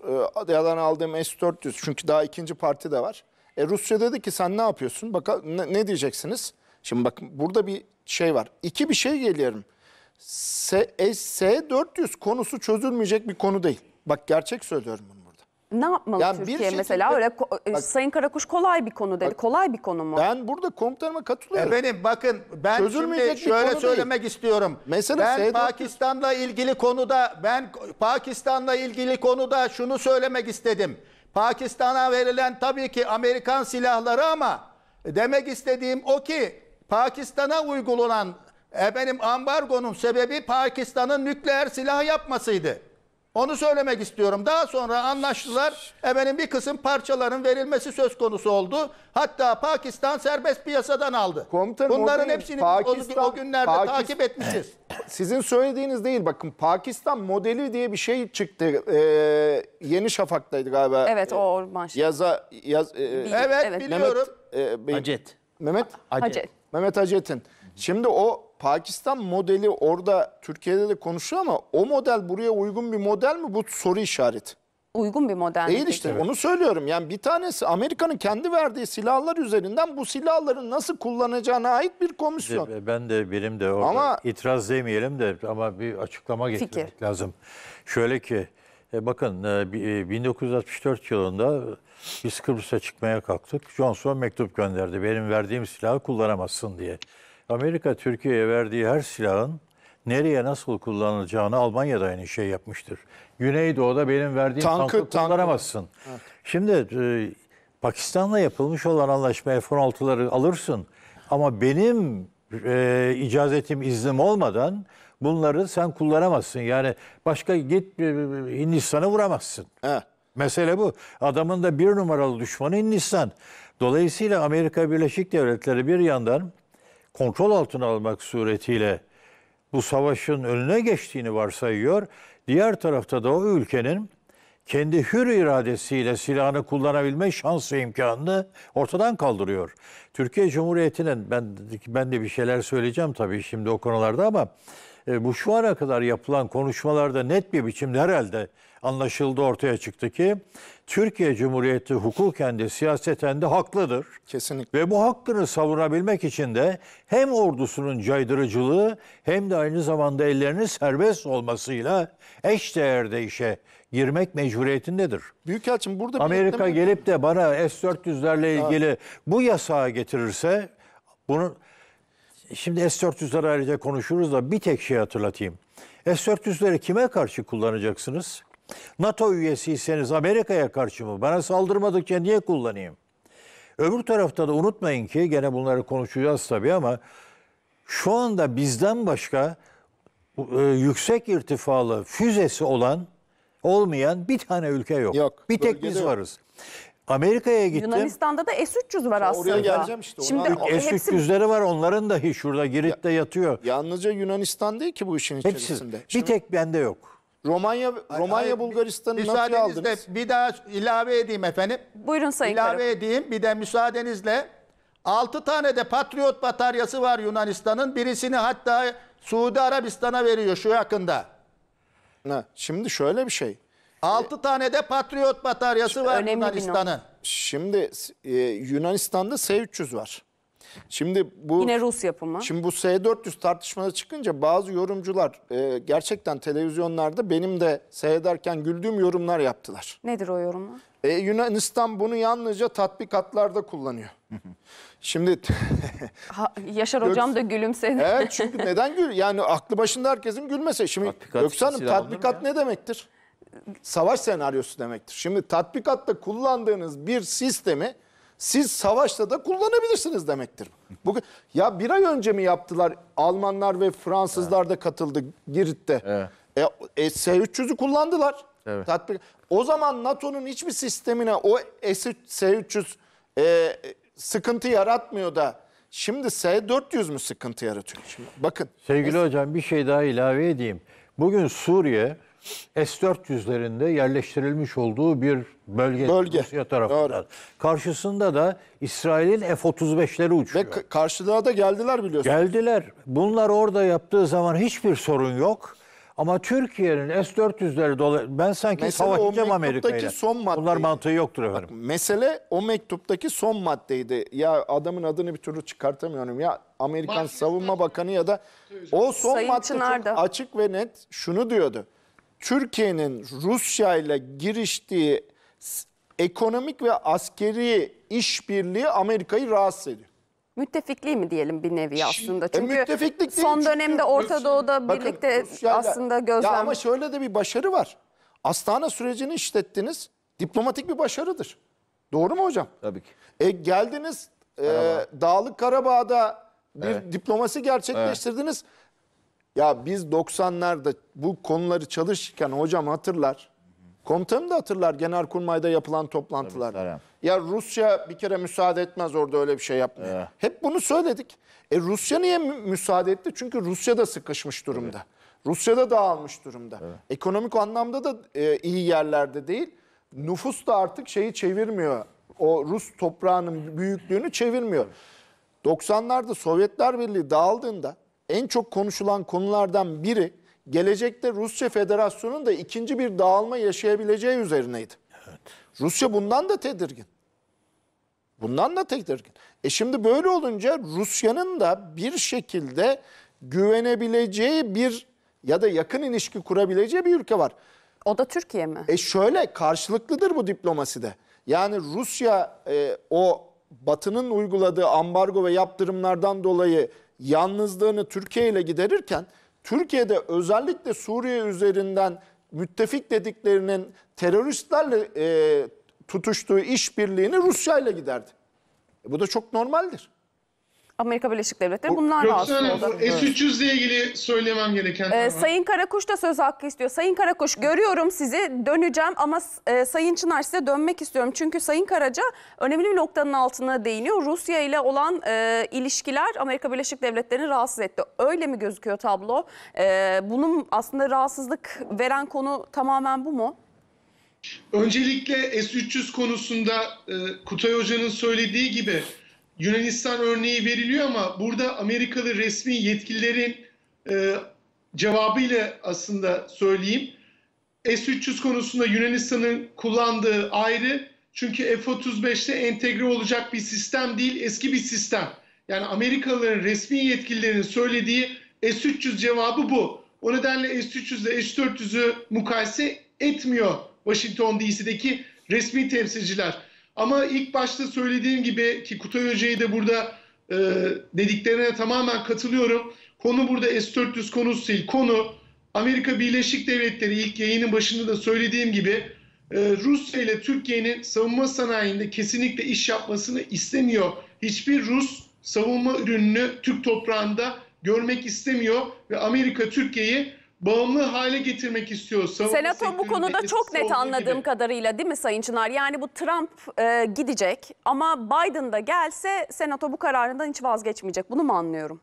e, yadan aldığım S-400 çünkü daha ikinci parti de var. E, Rusya dedi ki sen ne yapıyorsun? Bak, ne, ne diyeceksiniz? Şimdi bak burada bir şey var. İki bir şey geliyorum. E, S-400 konusu çözülmeyecek bir konu değil. Bak gerçek söylüyorum bunu. Ne yapmalı Yani bir Türkiye şekilde- mesela? Öyle Bak- e, Sayın Karakuş kolay bir konu dedi. kolay bir konu mu? Ben burada komutanıma katılıyorum. Benim bakın ben Çözülmeyecek şimdi şöyle konu değil. söylemek istiyorum. Mesela ben Pakistan'la ilgili konuda ben Pakistan'la ilgili konuda şunu söylemek istedim. Pakistan'a verilen tabii ki Amerikan silahları ama demek istediğim o ki Pakistan'a uygulanan efendim ambargonun sebebi Pakistan'ın nükleer silah yapmasıydı. Onu söylemek istiyorum. Daha sonra anlaştılar. Efendim bir kısım parçaların verilmesi söz konusu oldu. Hatta Pakistan serbest piyasadan aldı. Komutanım, Bunların hepsini Pakistan, o, günlerde Pakistan, takip etmişiz. Sizin söylediğiniz değil bakın Pakistan modeli diye bir şey çıktı. Ee, Yeni Şafak'taydı galiba. Evet o ee, Orman. Şey. Yaza, yaz, e, evet, evet biliyorum. Mehmet, e, Acet. Mehmet? Acet. Mehmet Acet'in. Şimdi o Pakistan modeli orada Türkiye'de de konuşuyor ama o model buraya uygun bir model mi? Bu soru işareti. Uygun bir model. Değil işte peki? onu söylüyorum. Yani bir tanesi Amerika'nın kendi verdiği silahlar üzerinden bu silahların nasıl kullanacağına ait bir komisyon. Ben de benim de orada Ama- itiraz demeyelim de ama bir açıklama getirmek lazım. Şöyle ki e, bakın 1964 e, e, yılında biz Kıbrıs'a çıkmaya kalktık. Johnson mektup gönderdi. Benim verdiğim silahı kullanamazsın diye. Amerika Türkiye'ye verdiği her silahın nereye nasıl kullanılacağını Almanya da aynı şey yapmıştır. Güneydoğu'da benim verdiğim tankı, tankı kullanamazsın. Evet. Şimdi e, Pakistan'la yapılmış olan anlaşma F-16'ları alırsın ama benim e, icazetim iznim olmadan bunları sen kullanamazsın. Yani başka git e, Hindistan'a vuramazsın. Evet. Mesele bu. Adamın da bir numaralı düşmanı Hindistan. Dolayısıyla Amerika Birleşik Devletleri bir yandan kontrol altına almak suretiyle bu savaşın önüne geçtiğini varsayıyor. Diğer tarafta da o ülkenin kendi hür iradesiyle silahını kullanabilme şansı ve imkanını ortadan kaldırıyor. Türkiye Cumhuriyeti'nin ben ben de bir şeyler söyleyeceğim tabii şimdi o konularda ama e, bu şu ana kadar yapılan konuşmalarda net bir biçimde herhalde anlaşıldı ortaya çıktı ki Türkiye Cumhuriyeti hukuken de siyaseten de haklıdır. Kesinlikle. Ve bu hakkını savunabilmek için de hem ordusunun caydırıcılığı hem de aynı zamanda ellerinin serbest olmasıyla eş değerde işe girmek mecburiyetindedir. Büyükelçim burada... Amerika gelip de bana S-400'lerle ilgili ha. bu yasağı getirirse bunu Şimdi S-400'leri ayrıca konuşuruz da bir tek şey hatırlatayım. S-400'leri kime karşı kullanacaksınız? NATO üyesiyseniz Amerika'ya karşı mı? Bana saldırmadıkça niye kullanayım? Öbür tarafta da unutmayın ki gene bunları konuşacağız tabii ama şu anda bizden başka e, yüksek irtifalı füzesi olan olmayan bir tane ülke yok. Yok. Bir tek biz yok. varız. Amerika'ya gittim. Yunanistan'da da S-300 var aslında. Oraya geleceğim işte. Şimdi Ama S-300'leri var onların dahi şurada Girit'te yatıyor. Yalnızca Yunanistan değil ki bu işin içerisinde. Hepsi. içerisinde. Bir Şimdi- tek bende yok. Romanya Romanya Bulgaristan'ı nasıl aldınız? Müsaadenizle bir daha ilave edeyim efendim. Buyurun Sayın İlave Karım. edeyim bir de müsaadenizle 6 tane de Patriot bataryası var Yunanistan'ın. Birisini hatta Suudi Arabistan'a veriyor şu yakında. Ha, şimdi şöyle bir şey. 6 tane de Patriot bataryası var Yunanistan'ın. Şimdi e, Yunanistan'da S-300 var. Şimdi bu Yine Rus yapımı. Şimdi bu S400 tartışmaları çıkınca bazı yorumcular e, gerçekten televizyonlarda benim de seyrederken güldüğüm yorumlar yaptılar. Nedir o yorumlar? E, Yunanistan bunu yalnızca tatbikatlarda kullanıyor. Şimdi ha, Yaşar Gök... hocam da gülümsedi. Evet çünkü neden gül? Yani aklı başında herkesin gülmese. Şimdi tatbikat Göksu tatbikat ne demektir? Savaş senaryosu demektir. Şimdi tatbikatta kullandığınız bir sistemi siz savaşta da kullanabilirsiniz demektir. Bugün ya bir ay önce mi yaptılar Almanlar ve Fransızlar da katıldı Girit'te. Evet. E, e, S-300'ü kullandılar. Evet. Tatbik. O zaman NATO'nun hiçbir sistemine o S-300 e, sıkıntı yaratmıyor da şimdi S-400 mü sıkıntı yaratıyor? Şimdi bakın. Sevgili hocam bir şey daha ilave edeyim. Bugün Suriye S-400'lerinde yerleştirilmiş olduğu bir bölge, bölge. Rusya tarafından. Doğru. Karşısında da İsrail'in F-35'leri uçuyor. Ve karşılığa da geldiler biliyorsunuz. Geldiler. Bunlar orada yaptığı zaman hiçbir sorun yok. Ama Türkiye'nin S-400'leri dolayı ben sanki mesele savaşacağım Amerika'yla. son maddeydi. Bunlar mantığı yoktur efendim. Bak, mesele o mektuptaki son maddeydi. Ya adamın adını bir türlü çıkartamıyorum. Ya Amerikan Bak, Savunma Bakanı ya da o son Sayın madde Çınar'da. açık ve net şunu diyordu. Türkiye'nin Rusya ile giriştiği ekonomik ve askeri işbirliği Amerika'yı rahatsız ediyor. Müttefikliği mi diyelim bir nevi aslında? E, çünkü müttefiklik değil, son çünkü dönemde Orta Doğu'da Bakın, birlikte Rusya'yla- aslında gözlem... Ya ama şöyle de bir başarı var. Astana sürecini işlettiniz. Diplomatik bir başarıdır. Doğru mu hocam? Tabii ki. E geldiniz e, Dağlık Karabağ'da bir diplomasi gerçekleştirdiniz. Ya biz 90'larda bu konuları çalışırken hocam hatırlar. Komutanım da hatırlar Genelkurmay'da yapılan toplantılar. ya Rusya bir kere müsaade etmez orada öyle bir şey yapmaya. Evet. Hep bunu söyledik. E Rusya niye müsaade etti? Çünkü Rusya da sıkışmış durumda. Evet. Rusya da dağılmış durumda. Evet. Ekonomik anlamda da e, iyi yerlerde değil. Nüfus da artık şeyi çevirmiyor. O Rus toprağının büyüklüğünü çevirmiyor. 90'larda Sovyetler Birliği dağıldığında en çok konuşulan konulardan biri gelecekte Rusya Federasyonu'nun da ikinci bir dağılma yaşayabileceği üzerineydi. Evet. Rusya bundan da tedirgin. Bundan da tedirgin. E şimdi böyle olunca Rusya'nın da bir şekilde güvenebileceği bir ya da yakın ilişki kurabileceği bir ülke var. O da Türkiye mi? E şöyle karşılıklıdır bu diplomaside. Yani Rusya e, o Batı'nın uyguladığı ambargo ve yaptırımlardan dolayı yalnızlığını Türkiye ile giderirken Türkiye'de özellikle Suriye üzerinden müttefik dediklerinin teröristlerle e, tutuştuğu işbirliğini Rusya ile giderdi. E, bu da çok normaldir. Amerika Birleşik Devletleri bunlar rahatsız oldu. S-300 ile ilgili söylemem gereken ee, şey Sayın Karakuş da söz hakkı istiyor. Sayın Karakuş görüyorum sizi döneceğim ama e, Sayın Çınar size dönmek istiyorum. Çünkü Sayın Karaca önemli bir noktanın altına değiniyor. Rusya ile olan e, ilişkiler Amerika Birleşik Devletleri'ni rahatsız etti. Öyle mi gözüküyor tablo? E, bunun aslında rahatsızlık veren konu tamamen bu mu? Öncelikle S-300 konusunda e, Kutay Hoca'nın söylediği gibi Yunanistan örneği veriliyor ama burada Amerikalı resmi yetkililerin e, cevabıyla aslında söyleyeyim. S-300 konusunda Yunanistan'ın kullandığı ayrı çünkü F-35'te entegre olacak bir sistem değil eski bir sistem. Yani Amerikalıların resmi yetkililerin söylediği S-300 cevabı bu. O nedenle S-300 ile S-400'ü mukayese etmiyor Washington DC'deki resmi temsilciler. Ama ilk başta söylediğim gibi ki Kutay Hoca'yı da burada e, dediklerine tamamen katılıyorum. Konu burada S-400 konusu değil. Konu Amerika Birleşik Devletleri ilk yayının başında da söylediğim gibi e, Rusya ile Türkiye'nin savunma sanayinde kesinlikle iş yapmasını istemiyor. Hiçbir Rus savunma ürününü Türk toprağında görmek istemiyor ve Amerika Türkiye'yi bağımlı hale getirmek istiyor. Savunma Senato bu konuda çok net anladığım gibi. kadarıyla değil mi Sayın Çınar? Yani bu Trump e, gidecek ama Biden da gelse Senato bu kararından hiç vazgeçmeyecek. Bunu mu anlıyorum?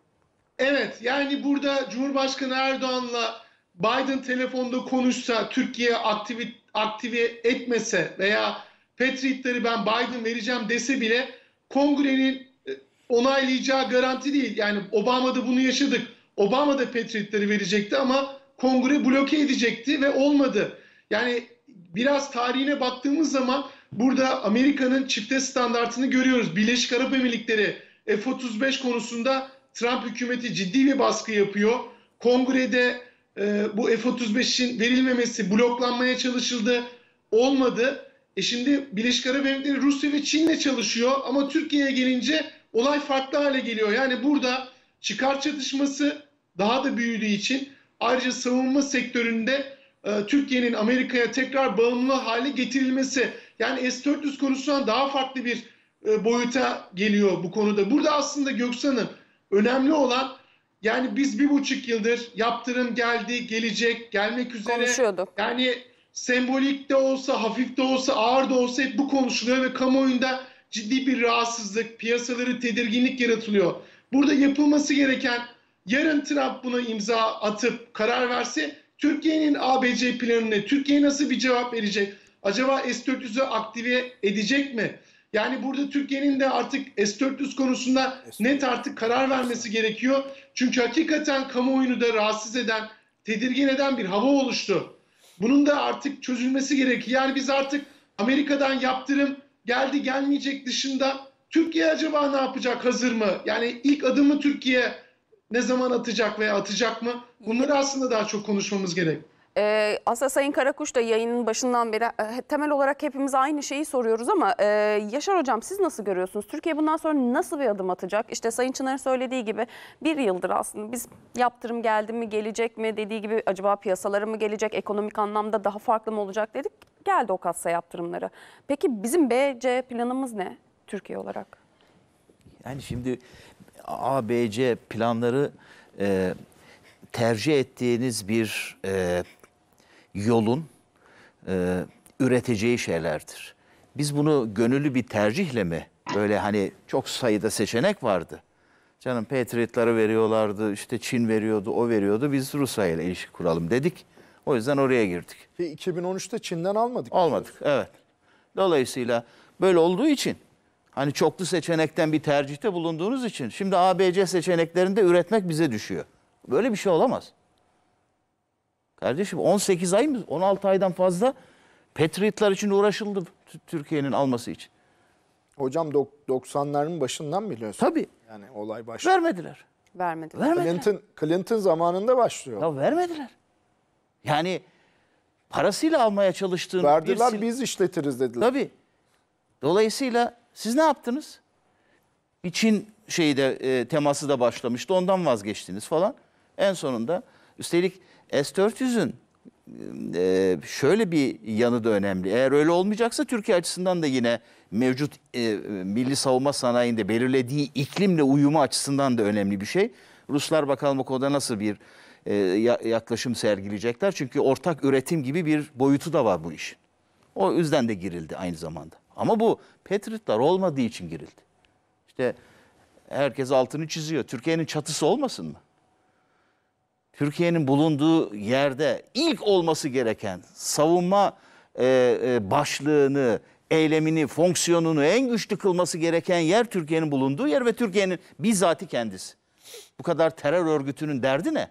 Evet yani burada Cumhurbaşkanı Erdoğan'la Biden telefonda konuşsa, Türkiye aktive, aktive etmese veya Patriot'ları ben Biden vereceğim dese bile kongrenin e, onaylayacağı garanti değil. Yani Obama'da bunu yaşadık. Obama da Patriot'ları verecekti ama kongre bloke edecekti ve olmadı. Yani biraz tarihine baktığımız zaman burada Amerika'nın çifte standartını görüyoruz. Birleşik Arap Emirlikleri F-35 konusunda Trump hükümeti ciddi bir baskı yapıyor. Kongrede e, bu F-35'in verilmemesi bloklanmaya çalışıldı. Olmadı. E şimdi Birleşik Arap Emirlikleri Rusya ve Çin'le çalışıyor ama Türkiye'ye gelince olay farklı hale geliyor. Yani burada çıkar çatışması daha da büyüdüğü için Ayrıca savunma sektöründe e, Türkiye'nin Amerika'ya tekrar bağımlı hale getirilmesi yani S-400 konusuna daha farklı bir e, boyuta geliyor bu konuda. Burada aslında Göksan'ın önemli olan yani biz bir buçuk yıldır yaptırım geldi, gelecek, gelmek üzere. Konuşuyorduk. Yani sembolik de olsa, hafif de olsa, ağır da olsa hep bu konuşuluyor ve kamuoyunda ciddi bir rahatsızlık, piyasaları tedirginlik yaratılıyor. Burada yapılması gereken yarın Trump buna imza atıp karar verse Türkiye'nin ABC planını, Türkiye nasıl bir cevap verecek? Acaba S-400'ü aktive edecek mi? Yani burada Türkiye'nin de artık S-400 konusunda net artık karar vermesi gerekiyor. Çünkü hakikaten kamuoyunu da rahatsız eden, tedirgin eden bir hava oluştu. Bunun da artık çözülmesi gerekiyor. Yani biz artık Amerika'dan yaptırım geldi gelmeyecek dışında Türkiye acaba ne yapacak hazır mı? Yani ilk adımı Türkiye ne zaman atacak veya atacak mı? Bunları aslında daha çok konuşmamız gerek. Ee, aslında Sayın Karakuş da yayının başından beri e, temel olarak hepimiz aynı şeyi soruyoruz ama e, Yaşar Hocam siz nasıl görüyorsunuz? Türkiye bundan sonra nasıl bir adım atacak? İşte Sayın Çınar'ın söylediği gibi bir yıldır aslında biz yaptırım geldi mi gelecek mi dediği gibi acaba piyasalara mı gelecek ekonomik anlamda daha farklı mı olacak dedik geldi o kassa yaptırımları. Peki bizim BC planımız ne Türkiye olarak? Yani şimdi ABC planları e, tercih ettiğiniz bir e, yolun e, üreteceği şeylerdir. Biz bunu gönüllü bir tercihle mi böyle hani çok sayıda seçenek vardı. Canım Patriot'ları veriyorlardı, işte Çin veriyordu, o veriyordu. Biz Rusya ile ilişki kuralım dedik. O yüzden oraya girdik. 2013'te Çin'den almadık. Almadık, evet. Dolayısıyla böyle olduğu için hani çoklu seçenekten bir tercihte bulunduğunuz için şimdi ABC seçeneklerinde üretmek bize düşüyor. Böyle bir şey olamaz. Kardeşim 18 ay mı 16 aydan fazla Patriotlar için uğraşıldı Türkiye'nin alması için. Hocam 90'ların başından biliyorsun. Tabii. Yani olay başlıyor. Vermediler. Vermediler. vermediler. Clinton, Clinton zamanında başlıyor. Ya vermediler. Yani parasıyla almaya çalıştığın... Verdiler bir... biz işletiriz dediler. Tabii. Dolayısıyla siz ne yaptınız? İçin şeyde e, teması da başlamıştı. Ondan vazgeçtiniz falan. En sonunda üstelik S-400'ün e, şöyle bir yanı da önemli. Eğer öyle olmayacaksa Türkiye açısından da yine mevcut e, milli savunma sanayinde belirlediği iklimle uyumu açısından da önemli bir şey. Ruslar bakalım o konuda nasıl bir e, yaklaşım sergileyecekler. Çünkü ortak üretim gibi bir boyutu da var bu işin. O yüzden de girildi aynı zamanda. Ama bu Patriotlar olmadığı için girildi. İşte herkes altını çiziyor. Türkiye'nin çatısı olmasın mı? Türkiye'nin bulunduğu yerde ilk olması gereken savunma e, e, başlığını, eylemini, fonksiyonunu en güçlü kılması gereken yer Türkiye'nin bulunduğu yer ve Türkiye'nin bizzatı kendisi. Bu kadar terör örgütünün derdi ne?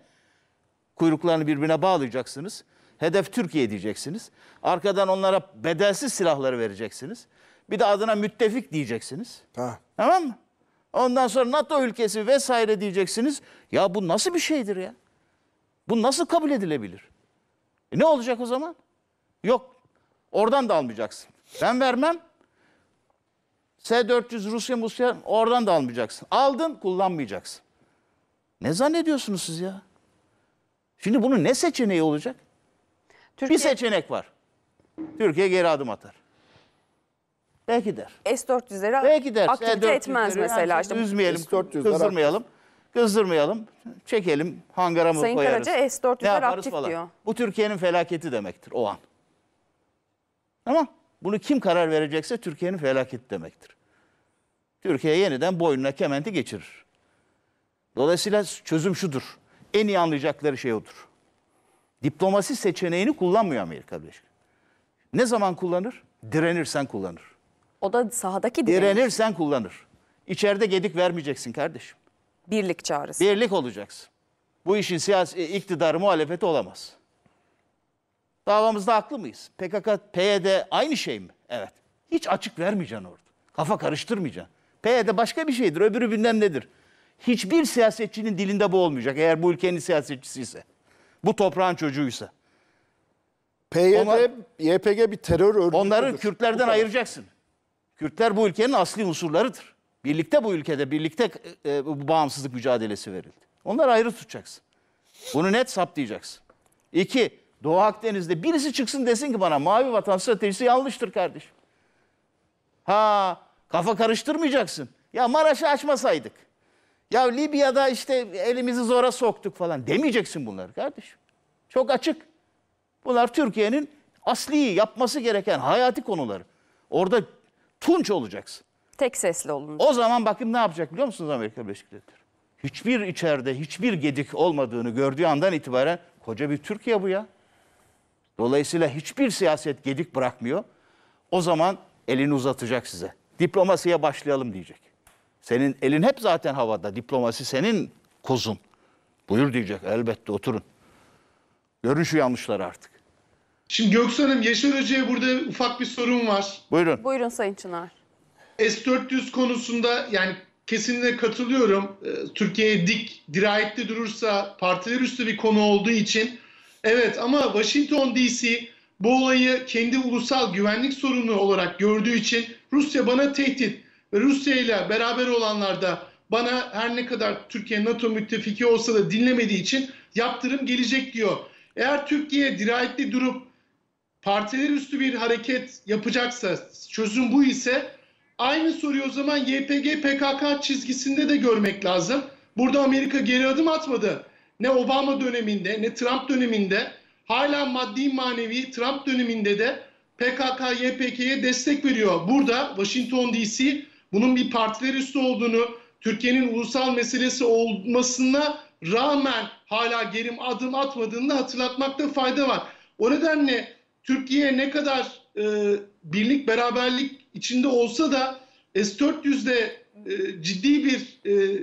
Kuyruklarını birbirine bağlayacaksınız. Hedef Türkiye diyeceksiniz. Arkadan onlara bedelsiz silahları vereceksiniz. Bir de adına müttefik diyeceksiniz. Ha. Tamam mı? Ondan sonra NATO ülkesi vesaire diyeceksiniz. Ya bu nasıl bir şeydir ya? Bu nasıl kabul edilebilir? E ne olacak o zaman? Yok. Oradan da almayacaksın. Ben vermem. S-400 Rusya Musya oradan da almayacaksın. Aldın kullanmayacaksın. Ne zannediyorsunuz siz ya? Şimdi bunun ne seçeneği olacak? Türkiye... Bir seçenek var. Türkiye geri adım atar. Belki der. S-400'leri Belki der. aktivite S400'leri etmez mesela. Şey işte. Üzmeyelim, kızdırmayalım. Kızdırmayalım, çekelim, hangara mı Sayın koyarız? Sayın Karaca S-400'ler aktif falan. diyor. Bu Türkiye'nin felaketi demektir o an. Ama bunu kim karar verecekse Türkiye'nin felaketi demektir. Türkiye yeniden boynuna kementi geçirir. Dolayısıyla çözüm şudur. En iyi anlayacakları şey odur. Diplomasi seçeneğini kullanmıyor Amerika Birleşik Ne zaman kullanır? Direnirsen kullanır. O da sahadaki direniş. Direnirsen kullanır. İçeride gedik vermeyeceksin kardeşim. Birlik çağrısı. Birlik olacaksın. Bu işin siyasi e, iktidarı muhalefeti olamaz. Davamızda haklı mıyız? PKK, PYD aynı şey mi? Evet. Hiç açık vermeyeceksin orada. Kafa karıştırmayacaksın. PYD başka bir şeydir, öbürü bilmem nedir. Hiçbir siyasetçinin dilinde bu olmayacak eğer bu ülkenin siyasetçisi ise. Bu toprağın çocuğuysa. PYD, Ona, YPG bir terör örgütü. Onları Kürtlerden ayıracaksın. Kürtler bu ülkenin asli unsurlarıdır. Birlikte bu ülkede, birlikte e, bu bağımsızlık mücadelesi verildi. Onları ayrı tutacaksın. Bunu net saptayacaksın. İki, Doğu Akdeniz'de birisi çıksın desin ki bana mavi vatan stratejisi yanlıştır kardeşim. Ha, kafa karıştırmayacaksın. Ya Maraş'ı açmasaydık. Ya Libya'da işte elimizi zora soktuk falan demeyeceksin bunları kardeşim. Çok açık. Bunlar Türkiye'nin asli yapması gereken hayati konuları. Orada tunç olacaksın. Tek sesli olun. O zaman bakın ne yapacak biliyor musunuz Amerika Birleşik Devletleri? Hiçbir içeride hiçbir gedik olmadığını gördüğü andan itibaren koca bir Türkiye bu ya. Dolayısıyla hiçbir siyaset gedik bırakmıyor. O zaman elini uzatacak size. Diplomasiye başlayalım diyecek. Senin elin hep zaten havada. Diplomasi senin kozun. Buyur diyecek elbette oturun. Görün şu yanlışları artık. Şimdi Göksu Hanım, Yaşar Hoca'ya burada ufak bir sorum var. Buyurun. Buyurun Sayın Çınar. S-400 konusunda yani kesinlikle katılıyorum. Ee, Türkiye dik, dirayetli durursa partiler üstü bir konu olduğu için. Evet ama Washington DC bu olayı kendi ulusal güvenlik sorunu olarak gördüğü için Rusya bana tehdit. Rusya ile beraber olanlarda bana her ne kadar Türkiye NATO müttefiki olsa da dinlemediği için yaptırım gelecek diyor. Eğer Türkiye dirayetli durup partiler üstü bir hareket yapacaksa çözüm bu ise aynı soruyu o zaman YPG PKK çizgisinde de görmek lazım. Burada Amerika geri adım atmadı. Ne Obama döneminde ne Trump döneminde hala maddi manevi Trump döneminde de PKK YPG'ye destek veriyor. Burada Washington DC bunun bir partiler üstü olduğunu, Türkiye'nin ulusal meselesi olmasına rağmen hala gerim adım atmadığını hatırlatmakta fayda var. O nedenle Türkiye ne kadar e, birlik beraberlik içinde olsa da S-400'de e, ciddi bir e,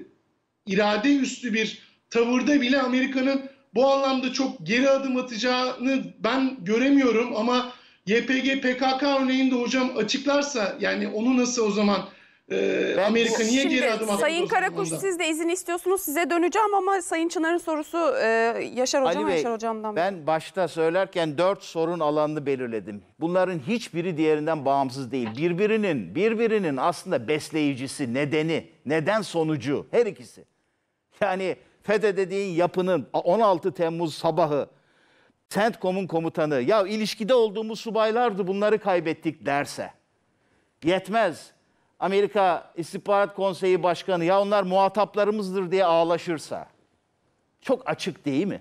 irade üstü bir tavırda bile Amerika'nın bu anlamda çok geri adım atacağını ben göremiyorum ama YPG PKK örneğinde hocam açıklarsa yani onu nasıl o zaman ee, Amerika niye Şimdi, geri adım atıyor? Sayın Karakuş siz de izin istiyorsunuz. Size döneceğim ama Sayın Çınar'ın sorusu e, Yaşar Hocam, Bey, Yaşar Hocam'dan. Ben beri. başta söylerken dört sorun alanını belirledim. Bunların hiçbiri diğerinden bağımsız değil. Birbirinin, birbirinin aslında besleyicisi, nedeni, neden sonucu her ikisi. Yani FETÖ dediğin yapının 16 Temmuz sabahı CENTCOM'un komutanı ya ilişkide olduğumuz subaylardı bunları kaybettik derse yetmez. Amerika İstihbarat Konseyi Başkanı ya onlar muhataplarımızdır diye ağlaşırsa çok açık değil mi?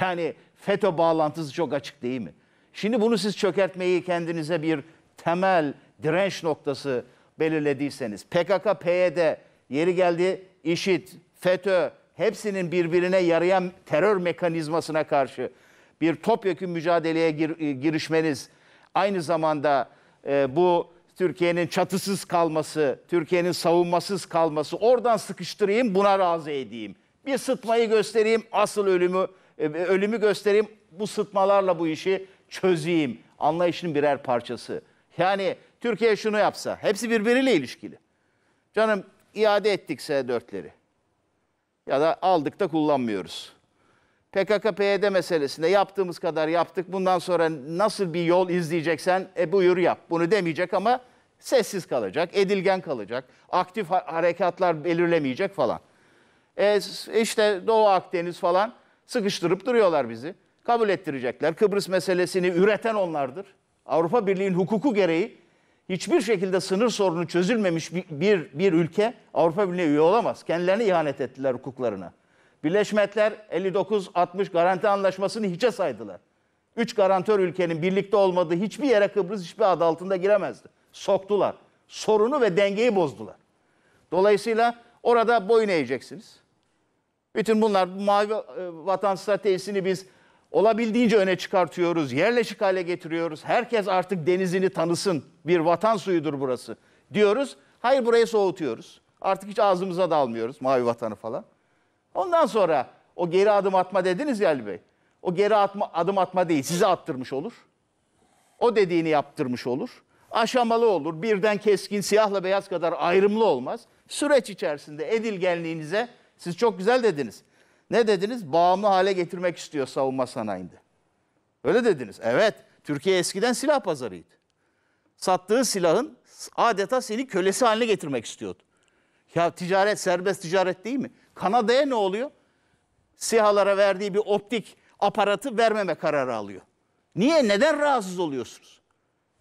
Yani FETÖ bağlantısı çok açık değil mi? Şimdi bunu siz çökertmeyi kendinize bir temel direnç noktası belirlediyseniz PKK, PYD, yeri geldi IŞİD, FETÖ hepsinin birbirine yarayan terör mekanizmasına karşı bir topyekun mücadeleye gir, e, girişmeniz aynı zamanda e, bu Türkiye'nin çatısız kalması, Türkiye'nin savunmasız kalması, oradan sıkıştırayım buna razı edeyim. Bir sıtmayı göstereyim, asıl ölümü e, ölümü göstereyim, bu sıtmalarla bu işi çözeyim. Anlayışın birer parçası. Yani Türkiye şunu yapsa, hepsi birbiriyle ilişkili. Canım iade ettik S4'leri ya da aldık da kullanmıyoruz. PKK-PYD meselesinde yaptığımız kadar yaptık. Bundan sonra nasıl bir yol izleyeceksen e buyur yap. Bunu demeyecek ama Sessiz kalacak, edilgen kalacak, aktif harekatlar belirlemeyecek falan. E, işte Doğu Akdeniz falan sıkıştırıp duruyorlar bizi. Kabul ettirecekler. Kıbrıs meselesini üreten onlardır. Avrupa Birliği'nin hukuku gereği hiçbir şekilde sınır sorunu çözülmemiş bir, bir, bir ülke Avrupa Birliği'ne üye olamaz. Kendilerine ihanet ettiler hukuklarına. Birleşmetler 59-60 garanti anlaşmasını hiçe saydılar. Üç garantör ülkenin birlikte olmadığı hiçbir yere Kıbrıs hiçbir adı altında giremezdi soktular. Sorunu ve dengeyi bozdular. Dolayısıyla orada boyun eğeceksiniz. Bütün bunlar mavi e, vatan stratejisini biz olabildiğince öne çıkartıyoruz. Yerleşik hale getiriyoruz. Herkes artık denizini tanısın. Bir vatan suyudur burası diyoruz. Hayır burayı soğutuyoruz. Artık hiç ağzımıza dalmıyoruz mavi vatanı falan. Ondan sonra o geri adım atma dediniz ya Bey. O geri atma, adım atma değil sizi attırmış olur. O dediğini yaptırmış olur aşamalı olur. Birden keskin siyahla beyaz kadar ayrımlı olmaz. Süreç içerisinde edilgenliğinize siz çok güzel dediniz. Ne dediniz? Bağımlı hale getirmek istiyor savunma sanayinde. Öyle dediniz. Evet. Türkiye eskiden silah pazarıydı. Sattığı silahın adeta seni kölesi haline getirmek istiyordu. Ya ticaret serbest ticaret değil mi? Kanada'ya ne oluyor? Sihalara verdiği bir optik aparatı vermeme kararı alıyor. Niye? Neden rahatsız oluyorsunuz?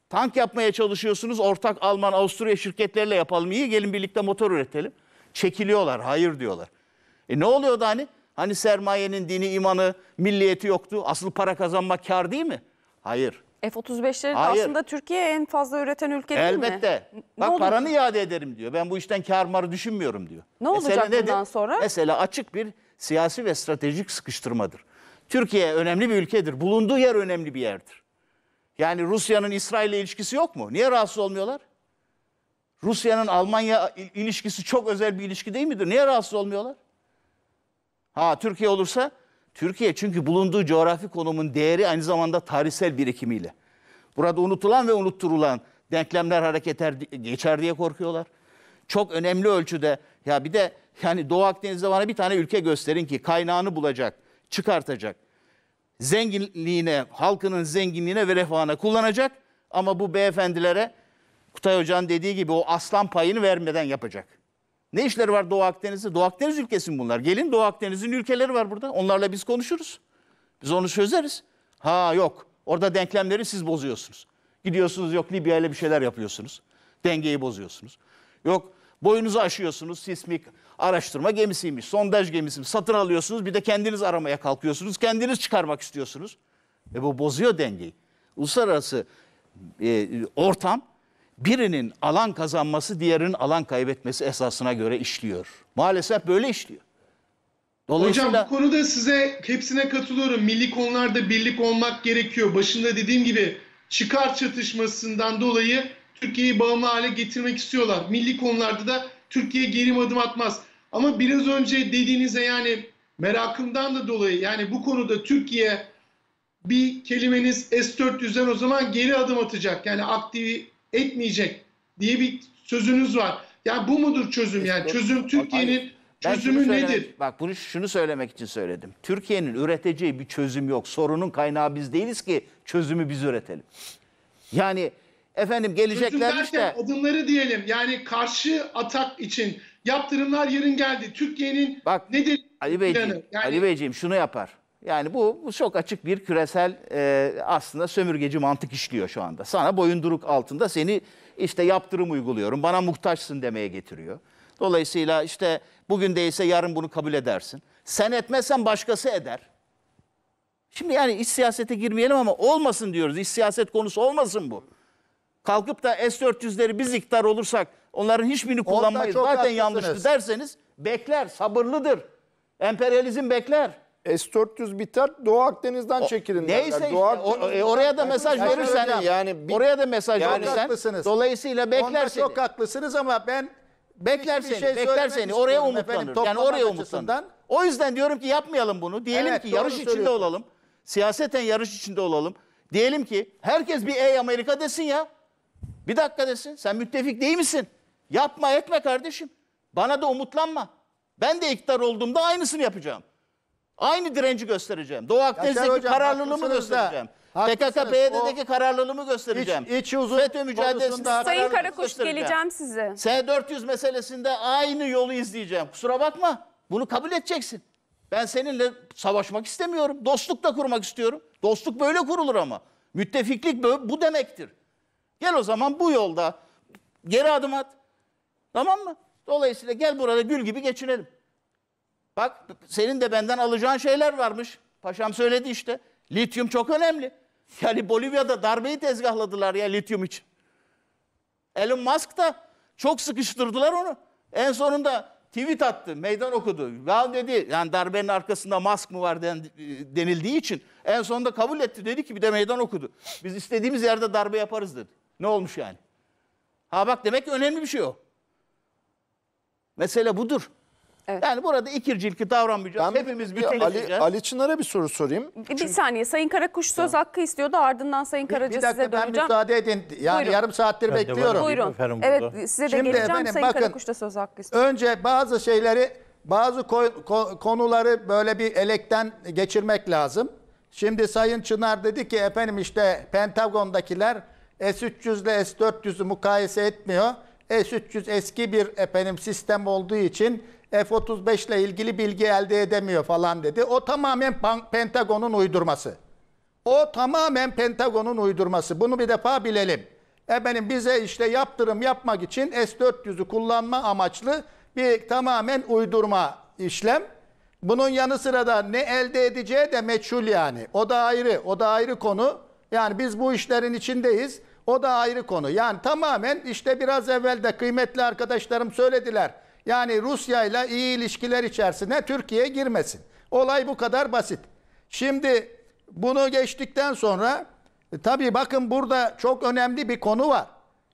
Tank yapmaya çalışıyorsunuz. Ortak Alman, Avusturya şirketlerle yapalım. İyi gelin birlikte motor üretelim. Çekiliyorlar. Hayır diyorlar. E ne oluyordu hani? Hani sermayenin dini, imanı, milliyeti yoktu. Asıl para kazanmak kar değil mi? Hayır. F-35'leri Hayır. aslında Türkiye en fazla üreten ülke değil Elbette. mi? Elbette. Bak olur? paranı iade ederim diyor. Ben bu işten kar marı düşünmüyorum diyor. Ne Mesele olacak nedir? bundan sonra? Mesela açık bir siyasi ve stratejik sıkıştırmadır. Türkiye önemli bir ülkedir. Bulunduğu yer önemli bir yerdir. Yani Rusya'nın İsrail ile ilişkisi yok mu? Niye rahatsız olmuyorlar? Rusya'nın Almanya ilişkisi çok özel bir ilişki değil midir? Niye rahatsız olmuyorlar? Ha Türkiye olursa Türkiye çünkü bulunduğu coğrafi konumun değeri aynı zamanda tarihsel birikimiyle. Burada unutulan ve unutturulan denklemler hareket harekete geçer diye korkuyorlar. Çok önemli ölçüde ya bir de yani Doğu Akdeniz'de bana bir tane ülke gösterin ki kaynağını bulacak, çıkartacak zenginliğine, halkının zenginliğine ve refahına kullanacak. Ama bu beyefendilere Kutay Hoca'nın dediği gibi o aslan payını vermeden yapacak. Ne işleri var Doğu Akdeniz'de? Doğu Akdeniz ülkesi mi bunlar? Gelin Doğu Akdeniz'in ülkeleri var burada. Onlarla biz konuşuruz. Biz onu çözeriz. Ha yok. Orada denklemleri siz bozuyorsunuz. Gidiyorsunuz yok Libya ile bir şeyler yapıyorsunuz. Dengeyi bozuyorsunuz. Yok boyunuzu aşıyorsunuz sismik araştırma gemisiymiş, sondaj gemisiymiş. Satın alıyorsunuz bir de kendiniz aramaya kalkıyorsunuz. Kendiniz çıkarmak istiyorsunuz. ve bu bozuyor dengeyi. Uluslararası e, ortam birinin alan kazanması diğerinin alan kaybetmesi esasına göre işliyor. Maalesef böyle işliyor. Dolayısıyla... Hocam bu konuda size hepsine katılıyorum. Milli konularda birlik olmak gerekiyor. Başında dediğim gibi çıkar çatışmasından dolayı Türkiye'yi bağımlı hale getirmek istiyorlar. Milli konularda da Türkiye geri adım atmaz. Ama biraz önce dediğinize yani merakımdan da dolayı yani bu konuda Türkiye bir kelimeniz S-400'den o zaman geri adım atacak. Yani aktif etmeyecek diye bir sözünüz var. Yani bu mudur çözüm yani? Çözüm Türkiye'nin çözümü nedir? Bak bunu şunu söylemek için söyledim. Türkiye'nin üreteceği bir çözüm yok. Sorunun kaynağı biz değiliz ki çözümü biz üretelim. Yani Efendim geleceklermiş de. adımları diyelim. Yani karşı atak için yaptırımlar yerin geldi. Türkiye'nin Bak, nedir? Ali Beyciğim, yani, Ali Beyciğim şunu yapar. Yani bu, bu çok açık bir küresel e, aslında sömürgeci mantık işliyor şu anda. Sana boyunduruk altında seni işte yaptırım uyguluyorum, bana muhtaçsın demeye getiriyor. Dolayısıyla işte bugün değilse yarın bunu kabul edersin. Sen etmezsen başkası eder. Şimdi yani iç siyasete girmeyelim ama olmasın diyoruz. İç siyaset konusu olmasın bu kalkıp da S-400'leri biz iktidar olursak onların hiçbirini kullanmayız zaten haklısınız. yanlıştı derseniz bekler sabırlıdır. Emperyalizm bekler. S-400 biter Doğu Akdeniz'den o, çekilin. Neyse işte, Doğu o, e, oraya da mesaj yani verirsen yani bir, oraya da mesaj yani verirsen haklısınız. dolayısıyla bekler seni. çok haklısınız ama ben bekler seni, şey bekler seni. Oraya umutlanır. yani oraya umutlanır. O yüzden diyorum ki yapmayalım bunu. Diyelim evet, ki yarış içinde olalım. Siyaseten yarış içinde olalım. Diyelim ki herkes bir ey Amerika desin ya. Bir dakika desin. Sen müttefik değil misin? Yapma etme kardeşim. Bana da umutlanma. Ben de iktidar olduğumda aynısını yapacağım. Aynı direnci göstereceğim. Doğu Akdeniz'deki hocam, kararlılığımı göstereceğim. PKK PYD'deki kararlılığımı göstereceğim. İç, içi uzun FETÖ mücadelesinde Sayın Karakuş geleceğim size. S-400 meselesinde aynı yolu izleyeceğim. Kusura bakma. Bunu kabul edeceksin. Ben seninle savaşmak istemiyorum. Dostluk da kurmak istiyorum. Dostluk böyle kurulur ama. Müttefiklik bu demektir. Gel o zaman bu yolda geri adım at. Tamam mı? Dolayısıyla gel burada gül gibi geçinelim. Bak senin de benden alacağın şeyler varmış. Paşam söyledi işte. Lityum çok önemli. Yani Bolivya'da darbeyi tezgahladılar ya lityum için. Elon Musk da çok sıkıştırdılar onu. En sonunda tweet attı, meydan okudu. Ya dedi yani darbenin arkasında Musk mı var den, denildiği için en sonunda kabul etti dedi ki bir de meydan okudu. Biz istediğimiz yerde darbe yaparız dedi. Ne olmuş yani? Ha bak demek ki önemli bir şey o. Mesele budur. Evet. Yani burada ikircilik davranmayacağız. Ben Hepimiz bir Ali, Ali Çınar'a bir soru sorayım. Bir, Çünkü... saniye Sayın Karakuş söz tamam. hakkı istiyordu ardından Sayın Karaca size döneceğim. Bir dakika ben müsaade edin. Yani Buyurun. yarım saattir ben bekliyorum. Buyurun. Evet size de Şimdi geleceğim efendim, Sayın bakın, Karakuş da söz hakkı istiyor. Önce bazı şeyleri bazı ko ko konuları böyle bir elekten geçirmek lazım. Şimdi Sayın Çınar dedi ki efendim işte Pentagon'dakiler S300 ile S400'ü mukayese etmiyor. S300 eski bir efendim sistem olduğu için F-35 ile ilgili bilgi elde edemiyor falan dedi. O tamamen Pentagon'un uydurması. O tamamen Pentagon'un uydurması. Bunu bir defa bilelim. Efendim bize işte yaptırım yapmak için S-400'ü kullanma amaçlı bir tamamen uydurma işlem. Bunun yanı sıra da ne elde edeceği de meçhul yani. O da ayrı, o da ayrı konu. Yani biz bu işlerin içindeyiz. O da ayrı konu. Yani tamamen işte biraz evvel de kıymetli arkadaşlarım söylediler. Yani Rusya ile iyi ilişkiler içerisine Türkiye girmesin. Olay bu kadar basit. Şimdi bunu geçtikten sonra e, tabii bakın burada çok önemli bir konu var.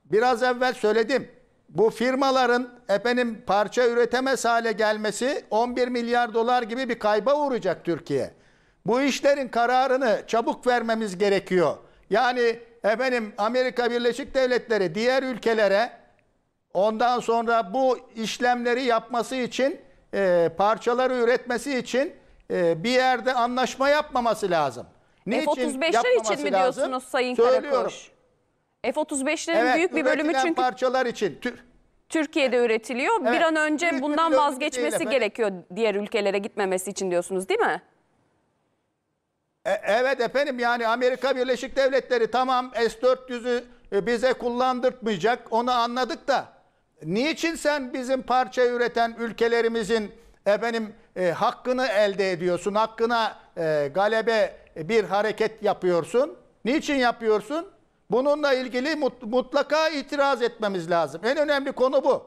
Biraz evvel söyledim. Bu firmaların efendim parça üretemez hale gelmesi 11 milyar dolar gibi bir kayba uğrayacak Türkiye. Bu işlerin kararını çabuk vermemiz gerekiyor. Yani efendim Amerika Birleşik Devletleri diğer ülkelere ondan sonra bu işlemleri yapması için e, parçaları üretmesi için e, bir yerde anlaşma yapmaması lazım. Niçin F-35'ler için mi lazım? Sayın Söylüyorum. Karakoş? F-35'lerin evet, büyük bir bölümü çünkü parçalar için Tür Türkiye'de üretiliyor. Evet, bir an önce bundan vazgeçmesi gerekiyor diğer ülkelere gitmemesi için diyorsunuz değil mi? E, evet efendim yani Amerika Birleşik Devletleri tamam S-400'ü e, bize kullandırtmayacak onu anladık da niçin sen bizim parça üreten ülkelerimizin efendim e, hakkını elde ediyorsun hakkına e, galebe bir hareket yapıyorsun niçin yapıyorsun bununla ilgili mutlaka itiraz etmemiz lazım en önemli konu bu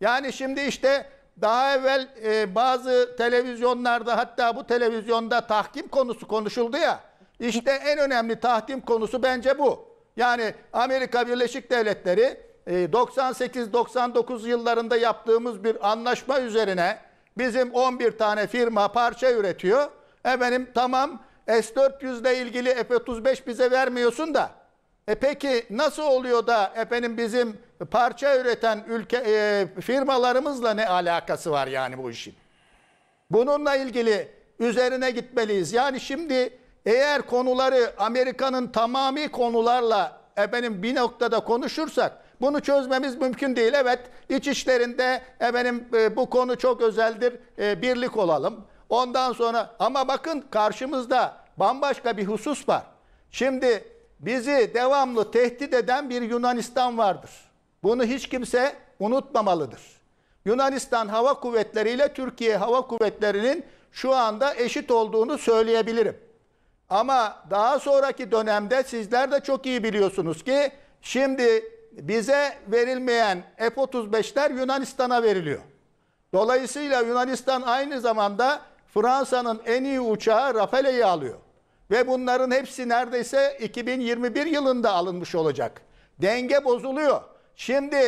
yani şimdi işte daha evvel e, bazı televizyonlarda hatta bu televizyonda tahkim konusu konuşuldu ya. İşte en önemli tahkim konusu bence bu. Yani Amerika Birleşik Devletleri e, 98-99 yıllarında yaptığımız bir anlaşma üzerine bizim 11 tane firma parça üretiyor. Efendim tamam S-400 ile ilgili F-35 bize vermiyorsun da e peki nasıl oluyor da efendim bizim parça üreten ülke e, firmalarımızla ne alakası var yani bu işin? Bununla ilgili üzerine gitmeliyiz. Yani şimdi eğer konuları Amerika'nın tamamı konularla efendim bir noktada konuşursak bunu çözmemiz mümkün değil. Evet iç işlerinde efendim e, bu konu çok özeldir. E, birlik olalım. Ondan sonra ama bakın karşımızda bambaşka bir husus var. Şimdi bizi devamlı tehdit eden bir Yunanistan vardır. Bunu hiç kimse unutmamalıdır. Yunanistan Hava Kuvvetleri ile Türkiye Hava Kuvvetleri'nin şu anda eşit olduğunu söyleyebilirim. Ama daha sonraki dönemde sizler de çok iyi biliyorsunuz ki şimdi bize verilmeyen F-35'ler Yunanistan'a veriliyor. Dolayısıyla Yunanistan aynı zamanda Fransa'nın en iyi uçağı Rafale'yi alıyor. Ve bunların hepsi neredeyse 2021 yılında alınmış olacak. Denge bozuluyor. Şimdi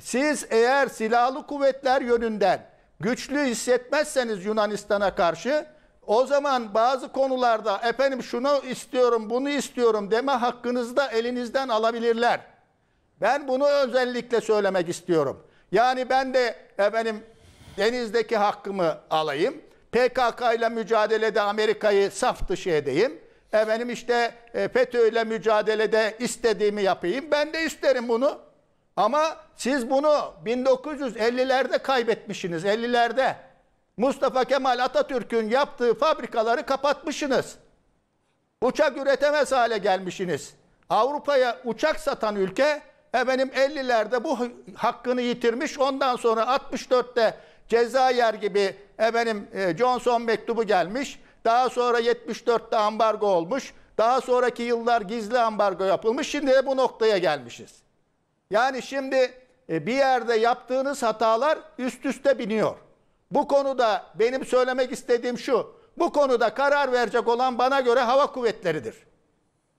siz eğer silahlı kuvvetler yönünden güçlü hissetmezseniz Yunanistan'a karşı o zaman bazı konularda efendim şunu istiyorum bunu istiyorum deme hakkınızı da elinizden alabilirler. Ben bunu özellikle söylemek istiyorum. Yani ben de efendim denizdeki hakkımı alayım. PKK ile mücadelede Amerika'yı saf dışı edeyim. Efendim işte e, FETÖ'yle mücadelede istediğimi yapayım. Ben de isterim bunu. Ama siz bunu 1950'lerde kaybetmişsiniz. 50'lerde. Mustafa Kemal Atatürk'ün yaptığı fabrikaları kapatmışsınız. Uçak üretemez hale gelmişsiniz. Avrupa'ya uçak satan ülke efendim 50'lerde bu hakkını yitirmiş. Ondan sonra 64'te Cezayir gibi efendim e, Johnson mektubu gelmiş. Daha sonra 74'te ambargo olmuş. Daha sonraki yıllar gizli ambargo yapılmış. Şimdi de bu noktaya gelmişiz. Yani şimdi e, bir yerde yaptığınız hatalar üst üste biniyor. Bu konuda benim söylemek istediğim şu. Bu konuda karar verecek olan bana göre hava kuvvetleridir.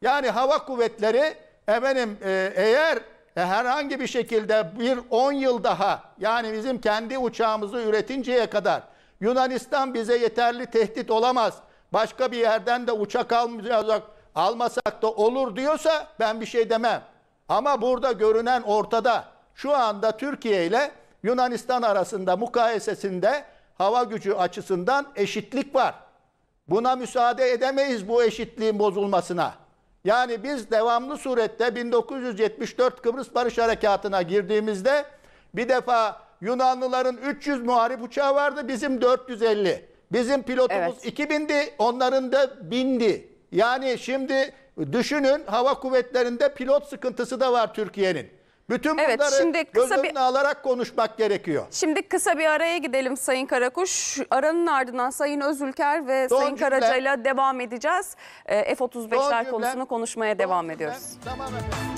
Yani hava kuvvetleri efendim e, eğer e, herhangi bir şekilde bir 10 yıl daha yani bizim kendi uçağımızı üretinceye kadar Yunanistan bize yeterli tehdit olamaz. Başka bir yerden de uçak almayacak, almasak da olur diyorsa ben bir şey demem. Ama burada görünen ortada. Şu anda Türkiye ile Yunanistan arasında mukayesesinde hava gücü açısından eşitlik var. Buna müsaade edemeyiz bu eşitliğin bozulmasına. Yani biz devamlı surette 1974 Kıbrıs Barış Harekatı'na girdiğimizde bir defa Yunanlıların 300 muharip uçağı vardı. Bizim 450. Bizim pilotumuz evet. 2000'di. Onların da 1000'di. Yani şimdi düşünün hava kuvvetlerinde pilot sıkıntısı da var Türkiye'nin. Bütün evet, bunları şimdi kısa göz önüne bir, alarak konuşmak gerekiyor. Şimdi kısa bir araya gidelim Sayın Karakuş. Aranın ardından Sayın Özülker ve Son Sayın ile devam edeceğiz. Ee, F-35'ler konusunu konuşmaya Son devam cümle. ediyoruz. Tamam efendim.